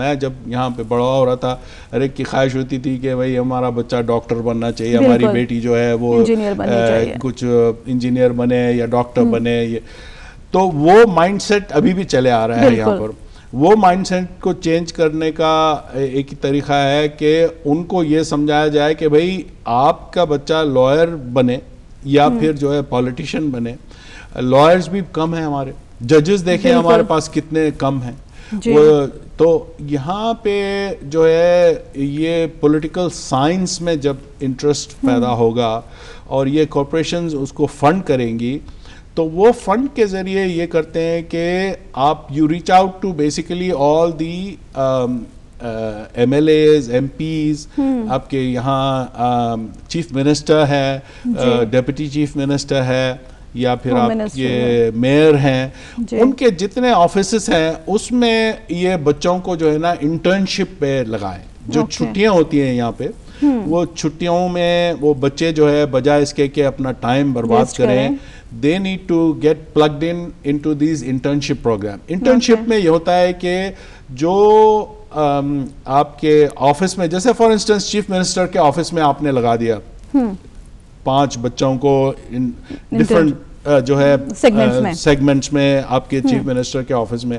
मैं जब यहाँ पे बड़ा हो रहा था अरे की ख्वाहिश होती थी कि भाई हमारा बच्चा डॉक्टर बनना चाहिए हमारी बेटी जो है वो इंजीनियर कुछ इंजीनियर बने या डॉक्टर हम्म। बने ये तो वो माइंडसेट अभी भी चले आ रहा है यहाँ पर वो माइंडसेट को चेंज करने का एक ही तरीका है कि उनको ये समझाया जाए कि भाई आपका बच्चा लॉयर बने या हम्म। फिर जो है पॉलिटिशियन बने लॉयर्स भी कम हैं हमारे जजेस देखें हमारे पास कितने कम हैं वो तो यहाँ पे जो है ये पॉलिटिकल साइंस में जब इंटरेस्ट हम्म। पैदा होगा और ये कॉरपोरेशन उसको फंड करेंगी तो वो फंड के ज़रिए ये करते हैं कि आप you reach out to basically all the MLAs MPs आपके यहाँ चीफ um, मिनिस्टर है डेप्यूटी चीफ मिनिस्टर है या फिर आपके मेयर हैं उनके जितने ऑफिस हैं उसमें ये बच्चों को जो है ना इंटर्नशिप पे लगाएं जो छुट्टियाँ छुट्टियां होती हैं यहाँ पे hmm. वो छुट्टियों में वो बच्चे जो है बजाय इसके कि अपना टाइम बर्बाद करें they need to get plugged in into these internship programme internship में ये होता है कि जो Um, आपके ऑफिस में जैसे फॉर इंस्टेंस चीफ मिनिस्टर के ऑफिस में आपने लगा दिया हम्म। पांच बच्चों को डिफरेंट uh, जो है सेगमेंट्स uh, में में आपके चीफ मिनिस्टर हम्म। के ऑफिस में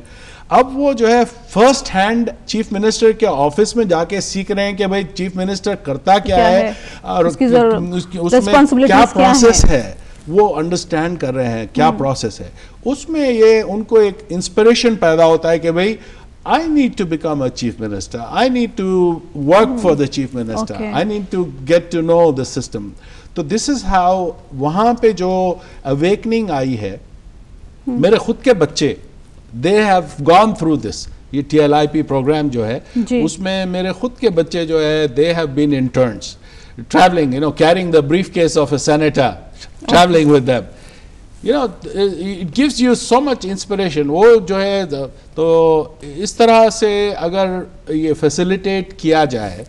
अब वो जो है फर्स्ट हैंड चीफ मिनिस्टर के ऑफिस में जाके सीख रहे हैं कि भाई चीफ मिनिस्टर करता क्या, क्या है? और उसकी उसमें क्या प्रोसेस है वो अंडरस्टैंड कर रहे हैं क्या प्रोसेस हम्म। है उसमें ये उनको एक इंस्पिरेशन पैदा होता है कि भाई I need to become a chief minister. I need to work for the chief minister. I need to get to know the system. So this is how वहाँ पे जो awakening आई है, hmm. मेरे खुद के बच्चे, they have gone through this. ये TLIP program जो है, उसमें मेरे खुद के बच्चे जो है, they have been interns, traveling, you know, carrying the briefcase of a senator, traveling with them. You know it gives you so much inspiration वो जो है तो इस तरह से अगर ये फैसिलिटेट किया जाए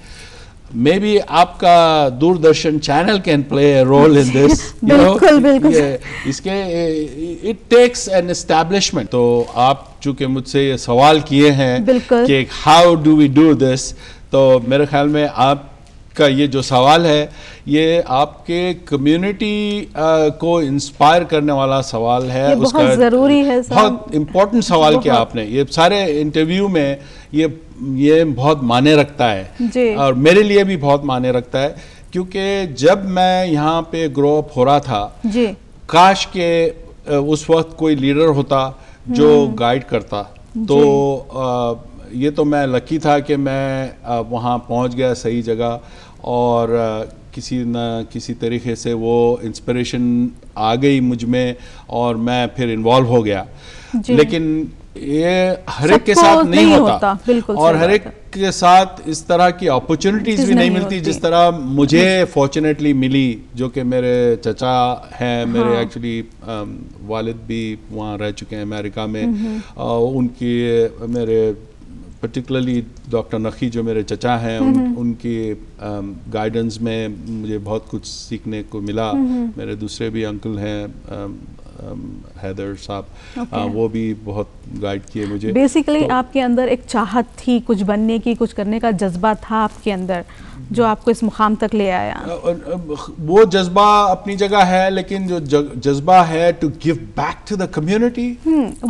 मे बी आपका Doordarshan channel can play a role in this इसके इट टेक्स एन एस्टेब्लिशमेंट तो आप चूंकि मुझसे ये सवाल किए हैं कि how do we do this तो मेरे ख्याल में आप का ये जो सवाल है ये आपके कम्युनिटी को इंस्पायर करने वाला सवाल है ये उसका बहुत ज़रूरी है बहुत इम्पोर्टेंट सवाल किया आपने ये सारे इंटरव्यू में ये ये बहुत माने रखता है और मेरे लिए भी बहुत माने रखता है क्योंकि जब मैं यहाँ पे ग्रो अप हो रहा था जी काश के उस वक्त कोई लीडर होता जो गाइड हम्म। करता तो आ, ये तो मैं लकी था कि मैं वहाँ पहुँच गया सही जगह और किसी न किसी तरीके से वो इंस्पिरेशन आ गई मुझ में और मैं फिर इन्वॉल्व हो गया लेकिन ये हर एक के साथ नहीं, नहीं होता, होता। और हर एक के साथ इस तरह की अपॉर्चुनिटीज भी नहीं मिलती जिस तरह मुझे फॉर्चुनेटली मिली जो कि मेरे चचा हैं मेरे हाँ। एक्चुअली वालिद भी वहाँ रह चुके हैं अमेरिका में आ, उनकी मेरे पर्टिकुलरली डॉक्टर नखी जो मेरे चचा हैं उन, उनकी गाइडेंस um, में मुझे बहुत कुछ सीखने को मिला मेरे दूसरे भी अंकल हैं um, Um, हैदर साहब okay. वो भी बहुत गाइड किए मुझे बेसिकली तो, आपके अंदर एक चाहत थी कुछ बनने की कुछ करने का जज्बा था आपके अंदर जो आपको इस मुकाम तक ले आया वो जज्बा अपनी जगह है लेकिन जो जज्बा है to give back to the community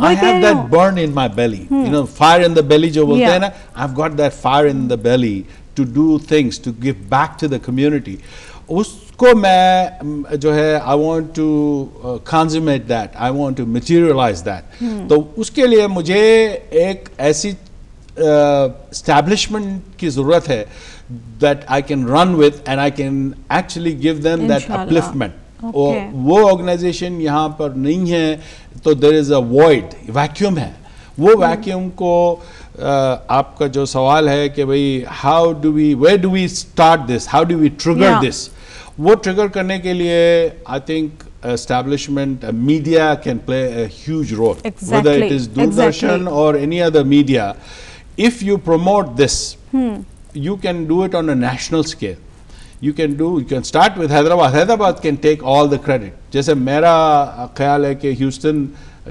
I have that burn in my belly you know fire in the belly जो बोलते हैं ना I have got that fire in the belly to do things to give back to the community उस उसको मैं जो है I want to consummate that I want to materialise that तो उसके लिए मुझे एक ऐसी स्टैब्लिशमेंट uh, की ज़रूरत है that I can run with and I can actually give them that upliftment और वो ऑर्गेनाइजेशन यहाँ पर नहीं है तो there is a void vacuum है वो वैक्यूम hmm. को uh, आपका जो सवाल है कि भाई how do we way do we start this how do we trigger this वो ट्रिगर करने के लिए I think establishment media can play a role whether it is Doordarshan और any other media if you promote this you can do it on a national scale you can do you can start with Hyderabad Hyderabad can take all the credit जैसे मेरा uh, ख्याल है कि Houston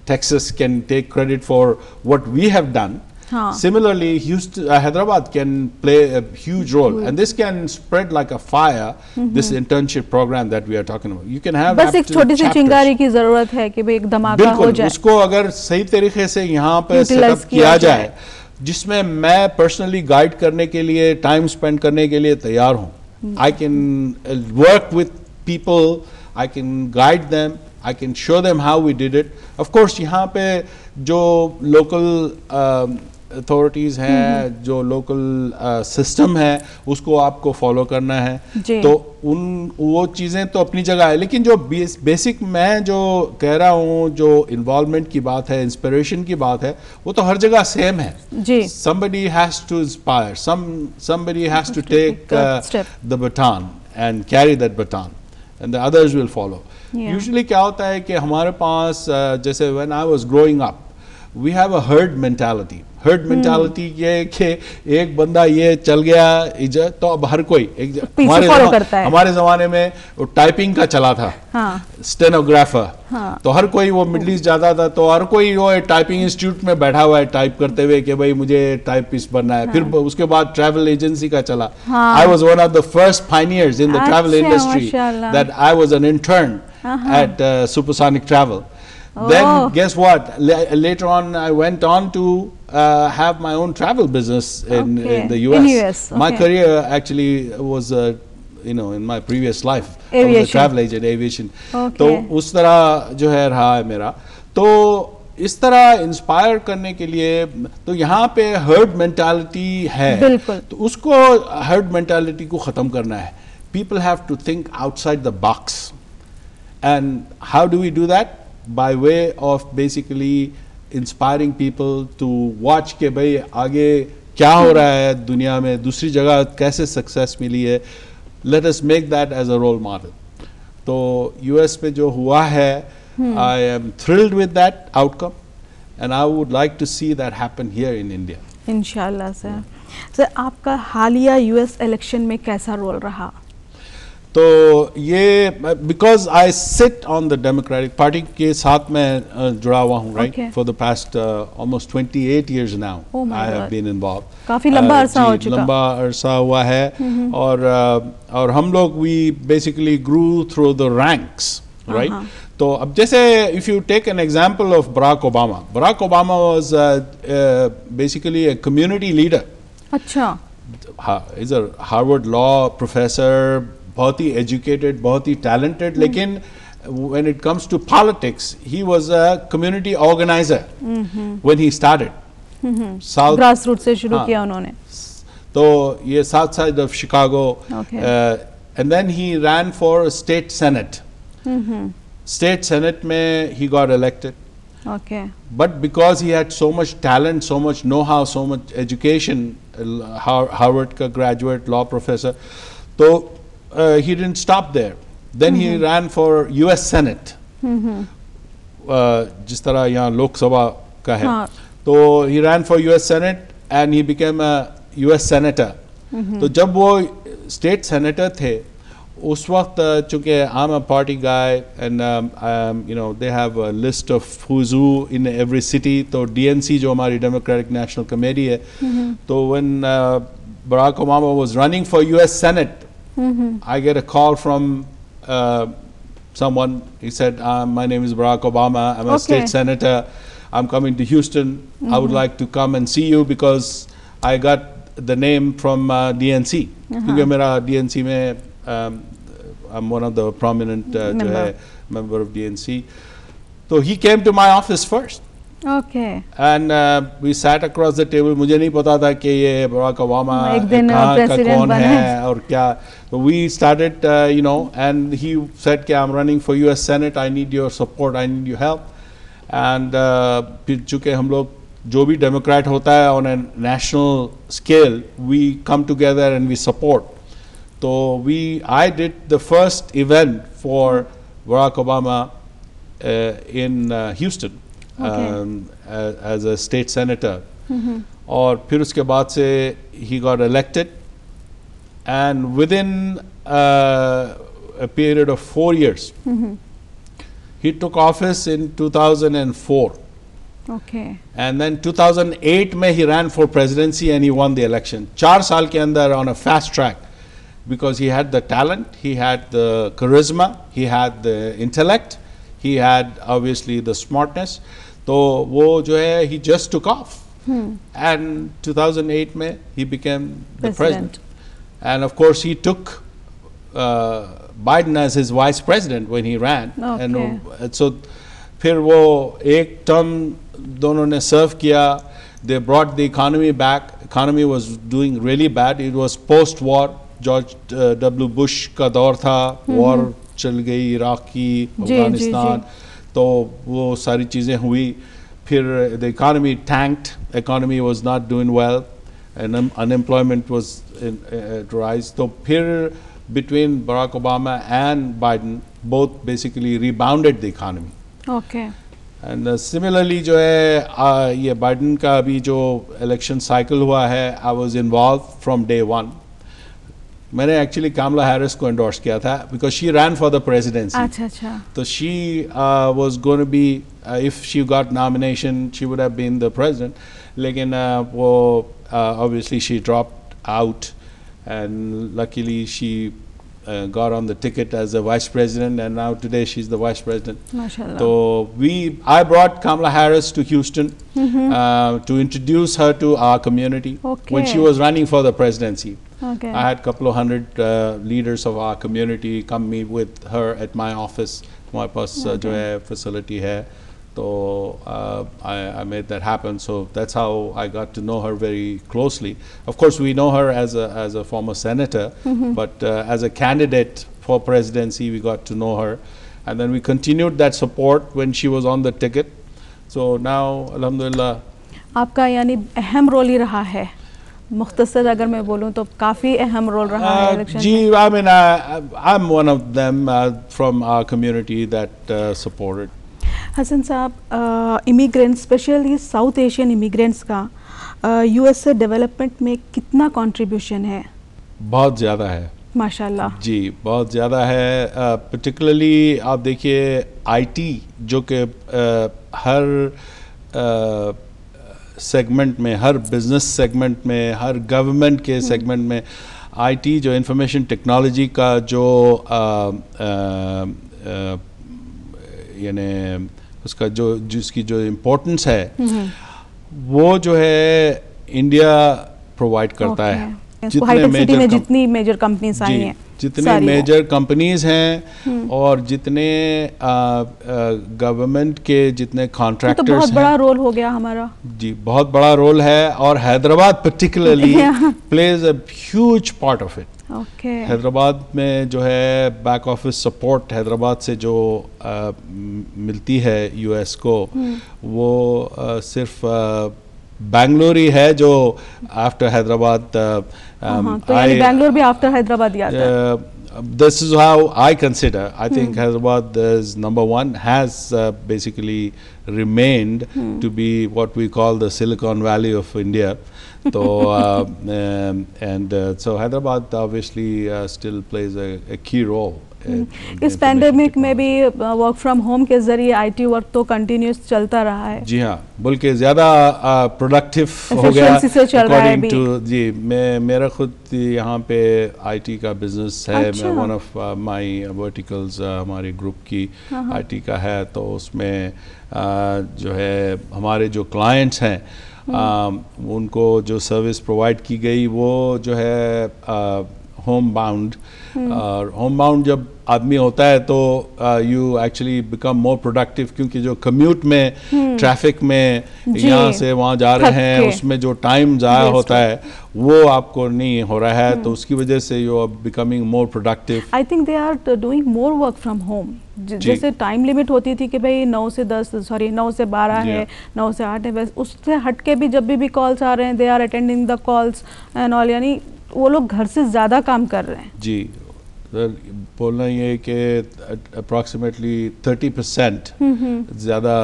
Texas can take credit for what we have done Huh. हाँ। Similarly, Houston, uh, Hyderabad can play a huge role, and this can spread like a fire. Mm -hmm. This internship program that we are talking about, you can have. बस एक छोटी सी चिंगारी की जरूरत है कि भाई एक धमाका हो जाए। उसको अगर सही तरीके से यहाँ पे सेटअप किया जाए, जिसमें मैं पर्सनली गाइड करने के लिए टाइम स्पेंड करने के लिए तैयार हूँ I can work with people I can guide them I can show them how we did it of course यहाँ पे जो लोकल अथॉरिटीज़ हैं जो लोकल सिस्टम uh, है उसको आपको फॉलो करना है तो उन वो चीज़ें तो अपनी जगह है लेकिन जो बेस, बेसिक मैं जो कह रहा हूँ जो इन्वॉलमेंट की बात है इंस्पिरेशन की बात है वो तो हर जगह सेम है somebody has to inspire somebody has to take the baton and carry that baton and the others will follow usually क्या होता है कि हमारे पास uh, जैसे when I was growing up we have a herd mentality herd mentality hmm. ये कि एक बंदा ये चल गया इज्जत तो अब हर कोई एक हमारे जमा, हमारे जमाने में वो टाइपिंग का चला था हाँ। स्टेनोग्राफर हाँ। तो हर कोई वो मिडल ईस्ट जाता था तो हर कोई वो टाइपिंग इंस्टीट्यूट में बैठा हुआ है टाइप करते हुए कि भाई मुझे टाइपिस्ट बनना है हाँ। फिर उसके बाद ट्रैवल एजेंसी का चला I was one of the first pioneers in the travel industry that I was an intern at Supersonic Travel Oh. Then guess what? L later on, I went on to uh, have my own travel business in, okay. in the U.S. In US. Okay. My career actually was, a uh, you know, in my previous life, aviation. I was a travel agent, aviation. Okay. तो उस तरह जो है रहा है मेरा तो इस तरह इंस्पायर करने के लिए तो यहाँ पे हर्ड मेंटालिटी है बिल्कुल तो उसको हर्ड मेंटालिटी को ख़त्म करना है people have to think outside the box and how do we do that by way of basically inspiring people to watch के भाई आगे क्या हो रहा है दुनिया में दूसरी जगह कैसे सक्सेस मिली है let us make that as a role model तो यूएस में जो हुआ है I am thrilled with that outcome and I would like to see that happen here in India इंशाल्लाह सर सर आपका हालिया यूएस इलेक्शन में कैसा रोल रहा तो ये because I sit on the Democratic Party के साथ मैं जुड़ा हुआ हूँ right for the past almost twenty eight years now I have been involve काफी लंबा अरसा हो चुका लंबा अरसा हुआ है और uh, और हम लोग we basically grew through the ranks right तो अब जैसे if you take an example of Barack Obama Barack Obama was basically a community leader अच्छा is a Harvard law professor बहुत ही एजुकेटेड बहुत ही टैलेंटेड लेकिन when it comes to politics, he was a community organizer mm -hmm. when he started. Mm -hmm. South grassroots से शुरू किया उन्होंने. तो ये south side of Chicago, okay. uh, and then he ran for state senate. Mm -hmm. State senate में he got elected. Okay. But because he had so much talent, so much know-how, so much education, Harvard का graduate, law professor, तो uh, he didn't stop there. Then mm -hmm. he ran for U.S. Senate. जिस तरह यहाँ लोकसभा का है तो he ran for US senate and he became US senator तो जब वो स्टेट सेनेटर थे उस वक्त चूंकि I am a party guy and you know they have a list of who's who in every city तो डीएनसी जो हमारी डेमोक्रेटिक नेशनल कमेटी है तो when Barack Obama was running for US senate Mm -hmm. I get a call from uh, someone. He said, uh, "My name is Barack Obama. I'm a okay. state senator. I'm coming to Houston. Mm -hmm. I would mm-hmm. like to come and see you because I got the name from uh, DNC. क्योंकि मेरा DNC I'm one of the prominent uh, member. member of DNC. So he came to my office first. Okay and we sat across the table मुझे नहीं पता था कि ये बराक ओबामा कहाँ का कौन है, और क्या we started you know and he said कि I am running for US senate I need your support I need you help and फिर चूँकि हम लोग जो भी डेमोक्रेट होता है on a national scale we come together and we support तो we I did the first event for Barack Obama in Houston um, as, as, a state senator. Mm-hmm. और he got elected, and within uh, a period of four years, mm-hmm. he took office in 2004 okay and then 2008 may he ran for presidency and he won the election char saal ke andar on a fast track because he had the talent he had the charisma he had the intellect he had obviously the smartness तो वो जो है he just took off and 2008 में he became the president and of course he took Biden as his vice president when he ran and so फिर वो एक टर्म दोनों ने सर्व किया they brought the economy back economy was doing really bad it was post war George W Bush का दौर था वॉर चल गई इराक की अफगानिस्तान तो वो सारी चीज़ें हुई फिर the economy tanked economy was not doing well and unemployment was rise तो फिर between Barack Obama and Biden बहुत basically rebounded the economy okay and similarly जो है uh, ये बाइडन का अभी जो इलेक्शन साइकिल हुआ है I was involve from day one मैंने एक्चुअली कामला हैरिस को एंडोर्स किया था because she ran for the presidency अच्छा अच्छा तो she was going to be if she got nomination she would have been the president लेकिन uh, वो obviously she drop out and luckily she Uh, got on the ticket as the vice president, and now today she's the vice president. Mashallah. So we, I brought Kamala Harris to Houston mm -hmm. uh, to introduce her to our community okay. when she was running for the presidency. Okay. I had a couple of hundred uh, leaders of our community come meet with her at my office, my post, uh, okay. जो facility here, So uh, I, I, made that happen. So that's how I got to know her very closely. Of course, we know her as a, as a former senator, mm -hmm. but uh, as a candidate for presidency, we got to know her. And then we continued that support when she was on the ticket. So now, Alhamdulillah. आपका यानी अहम रोल ही रहा है मुख्तर अगर मैं बोलूँ तो काफ़ी अहम रोल रहा है uh, जी I mean I am one of them from our community that supported Hasan साहब immigrants specially South Asian immigrants का यू एस ए डेवलपमेंट में कितना कॉन्ट्रीब्यूशन है बहुत ज़्यादा है माशाल्लाह जी बहुत ज़्यादा है पर्टिकुलरली uh, आप देखिए आईटी जो कि uh, हर uh, सेगमेंट में हर बिजनेस सेगमेंट में हर गवर्नमेंट के सेगमेंट hmm. में आईटी जो इंफॉर्मेशन टेक्नोलॉजी का जो यानी उसका जो जिसकी जो इम्पोर्टेंस है hmm. वो जो है इंडिया प्रोवाइड करता okay. है जितने में जितनी मेजर कंपनीज आई हैं जितने मेजर कंपनीज हैं हम्म। और जितने गवर्नमेंट के जितने कॉन्ट्रैक्टर्स तो बहुत बड़ा रोल हो गया हमारा जी बहुत बड़ा रोल है और Hyderabad particularly plays a part of it okay. Hyderabad में जो है बैक ऑफिस सपोर्ट हैदराबाद से जो आ, मिलती है यूएस को हम्म। वो आ, सिर्फ बेंगलोर ही है जो after Hyderabad Bangalore uh-huh. um, भी after Hyderabad uh, This is how I consider. I hmm. think Hyderabad is number one has uh, basically remained hmm. to be what we call the Silicon Valley of India. *laughs* so uh, um, and so Hyderabad obviously still plays a key role. हम्म। इस पैंडमिक में भी वर्क फ्रॉम होम के जरिए आईटी वर्क तो कंटिन्यूस चलता रहा है जी हाँ बल्कि ज़्यादा प्रोडक्टिव हो गया से चल रहा है भी. जी मैं मेरा खुद यहाँ पे आईटी का बिजनेस है वन ऑफ माय वर्टिकल्स हमारे ग्रुप की आईटी हाँ, हाँ। का है तो उसमें आ, जो है हमारे जो क्लाइंट्स हैं हम्म। उनको जो सर्विस प्रोवाइड की गई वो जो है आ, होम बाउंड और होम बाउंड जब आदमी होता है तो you actually become more productive क्योंकि जो कम्यूट में ट्रैफिक हम्म। में यहाँ से वहाँ जा रहे हैं उसमें जो टाइम ज़ाया होता है वो आपको नहीं हो रहा है तो हम्म। उसकी वजह से you are becoming more productive I think they are doing more work from home जैसे टाइम लिमिट होती थी कि भाई नौ से दस सॉरी नौ से बारह yeah. है नौ से आठ है बस उससे हटके भी जब भी भी कॉल्स आ रहे हैं they are attending the calls and all यानी वो लोग घर से ज़्यादा काम कर रहे हैं जी सर तो बोलना ये है कि अप्रॉक्सीमेटली थर्टी परसेंट ज़्यादा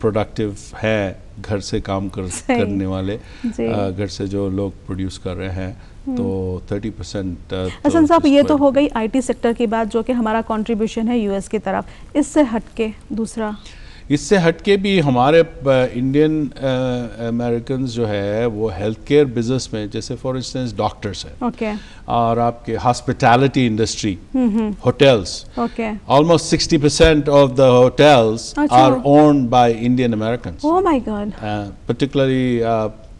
प्रोडक्टिव है घर से काम कर करने वाले घर से जो लोग प्रोड्यूस कर रहे हैं हम्म। तो थर्टी परसेंट हसन साहब ये तो हो गई आईटी सेक्टर की बात जो कि हमारा कंट्रीब्यूशन है यूएस की तरफ इससे हटके दूसरा इससे हट के भी हमारे इंडियन अमेरिकन जो है वो हेल्थ केयर बिजनेस में जैसे फॉर इंस्टेंस डॉक्टर्स हैं okay. और आपके hospitality industry hotels almost sixty percent of the hotels are own by Indian American particularly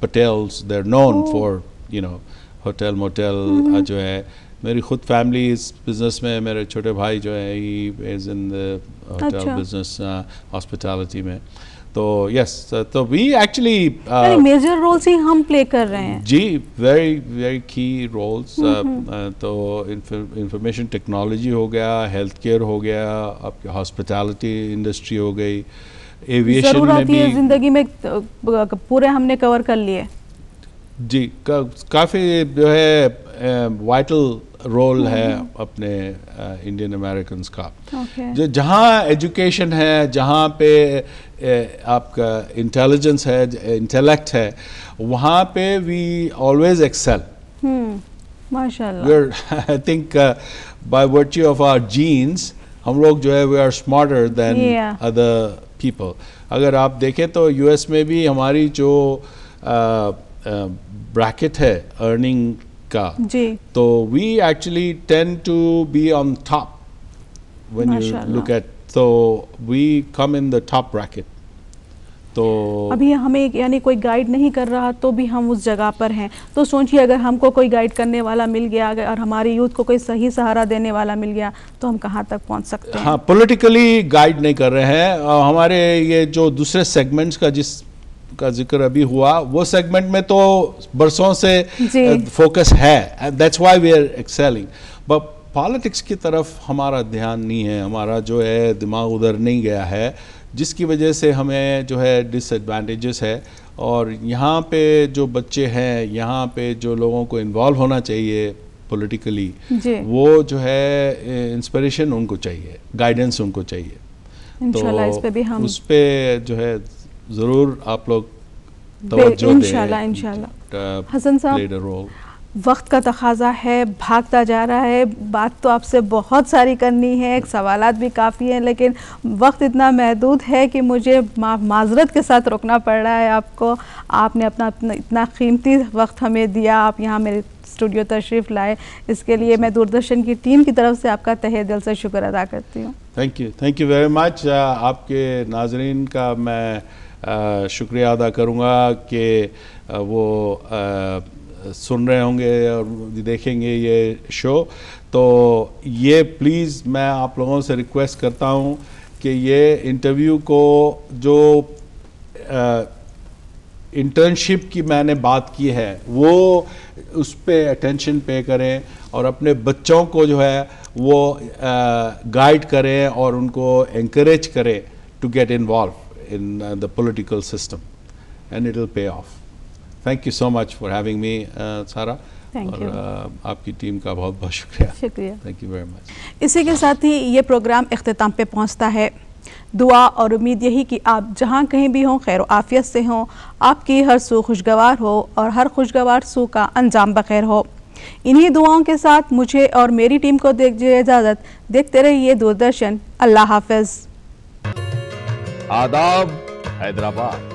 Patels they're known for you know hotel motel जो है मेरी खुद फैमिली इस बिज़नेस में मेरे छोटे भाई जो है he is in the hotel business hospitality में तो यस तो वी एक्चुअली मेजर रोल्स ही हम प्ले कर रहे हैं जी वेरी वेरी की रोल्स तो इंफॉर्मेशन टेक्नोलॉजी हो गया हेल्थ केयर हो गया आपके हॉस्पिटैलिटी इंडस्ट्री हो गई एविएशन में भी जिंदगी में पूरे हमने कवर कर लिए जी का, काफ़ी जो है वाइटल रोल है हम्म। अपने इंडियन अमेरिकन का जो जहाँ एजुकेशन है जहाँ पे आपका इंटेलिजेंस है इंटेलेक्ट है वहाँ पे वी ऑलवेज एक्सेल माशाल्लाह I think by virtue of our genes हम लोग जो है we are smarter than other people अगर आप देखें तो यूएस में भी हमारी जो uh, ब्रैकेट है अर्निंग का जी तो we actually tend to be on top when you look at तो we come in the top bracket तो अभी हमें यानी कोई गाइड नहीं कर रहा तो भी हम उस जगह पर हैं तो सोचिए अगर हमको कोई गाइड करने वाला मिल गया अगर और हमारी यूथ को कोई सही सहारा देने वाला मिल गया तो हम कहाँ तक पहुँच सकते हैं हाँ पोलिटिकली गाइड नहीं कर रहे हैं हमारे ये जो दूसरे सेगमेंट्स का जिस का जिक्र अभी हुआ वो सेगमेंट में तो बरसों से फोकस है that's why we are excelling but politics की तरफ हमारा ध्यान नहीं है हमारा जो है दिमाग उधर नहीं गया है जिसकी वजह से हमें जो है डिसएडवांटेजेस है और यहाँ पे जो बच्चे हैं यहाँ पे जो लोगों को इन्वॉल्व होना चाहिए पॉलिटिकली वो जो है इंस्पिरेशन उनको चाहिए गाइडेंस उनको चाहिए तो इस पे भी हम उस पर जो है ज़रूर आप लोग हसन साहब वक्त का तकाजा है भागता जा रहा है बात तो आपसे बहुत सारी करनी है सवालत भी काफ़ी हैं लेकिन वक्त इतना महदूद है कि मुझे मा, माजरत के साथ रुकना पड़ रहा है आपको आपने अपना, अपना इतना कीमती वक्त हमें दिया आप यहाँ मेरे स्टूडियो तशरीफ़ लाए इसके लिए मैं दूरदर्शन की टीम की तरफ से आपका तहे दिल से शुक्र अदा करती हूँ thank you thank you very much आपके नाजरन का मैं शुक्रिया अदा करूँगा कि वो सुन रहे होंगे और देखेंगे ये शो तो ये प्लीज़ मैं आप लोगों से रिक्वेस्ट करता हूँ कि ये इंटरव्यू को जो इंटर्नशिप की मैंने बात की है वो उस पर अटेंशन पे करें और अपने बच्चों को जो है वो गाइड करें और उनको इंक्रेज करें to get involve in uh, the political system and it will pay off. Thank you so much for having me, uh, Sara. Thank और uh, आपकी टीम का बहुत बहुत शुक्रिया शुक्रिया थैंक यू वेरी मच इसी के साथ ही ये प्रोग्राम अख्ताम पे पहुंचता है दुआ और उम्मीद यही कि आप जहाँ कहीं भी हों खैर आफियत से हों आपकी हर सू खुशगवार हो और हर खुशगवार सू का अंजाम बखैर हो इन्हीं दुआओं के साथ मुझे और मेरी टीम को दीजिए इजाज़त देखते रहिए दूरदर्शन अल्लाह हाफिज़ आदाब हैदराबाद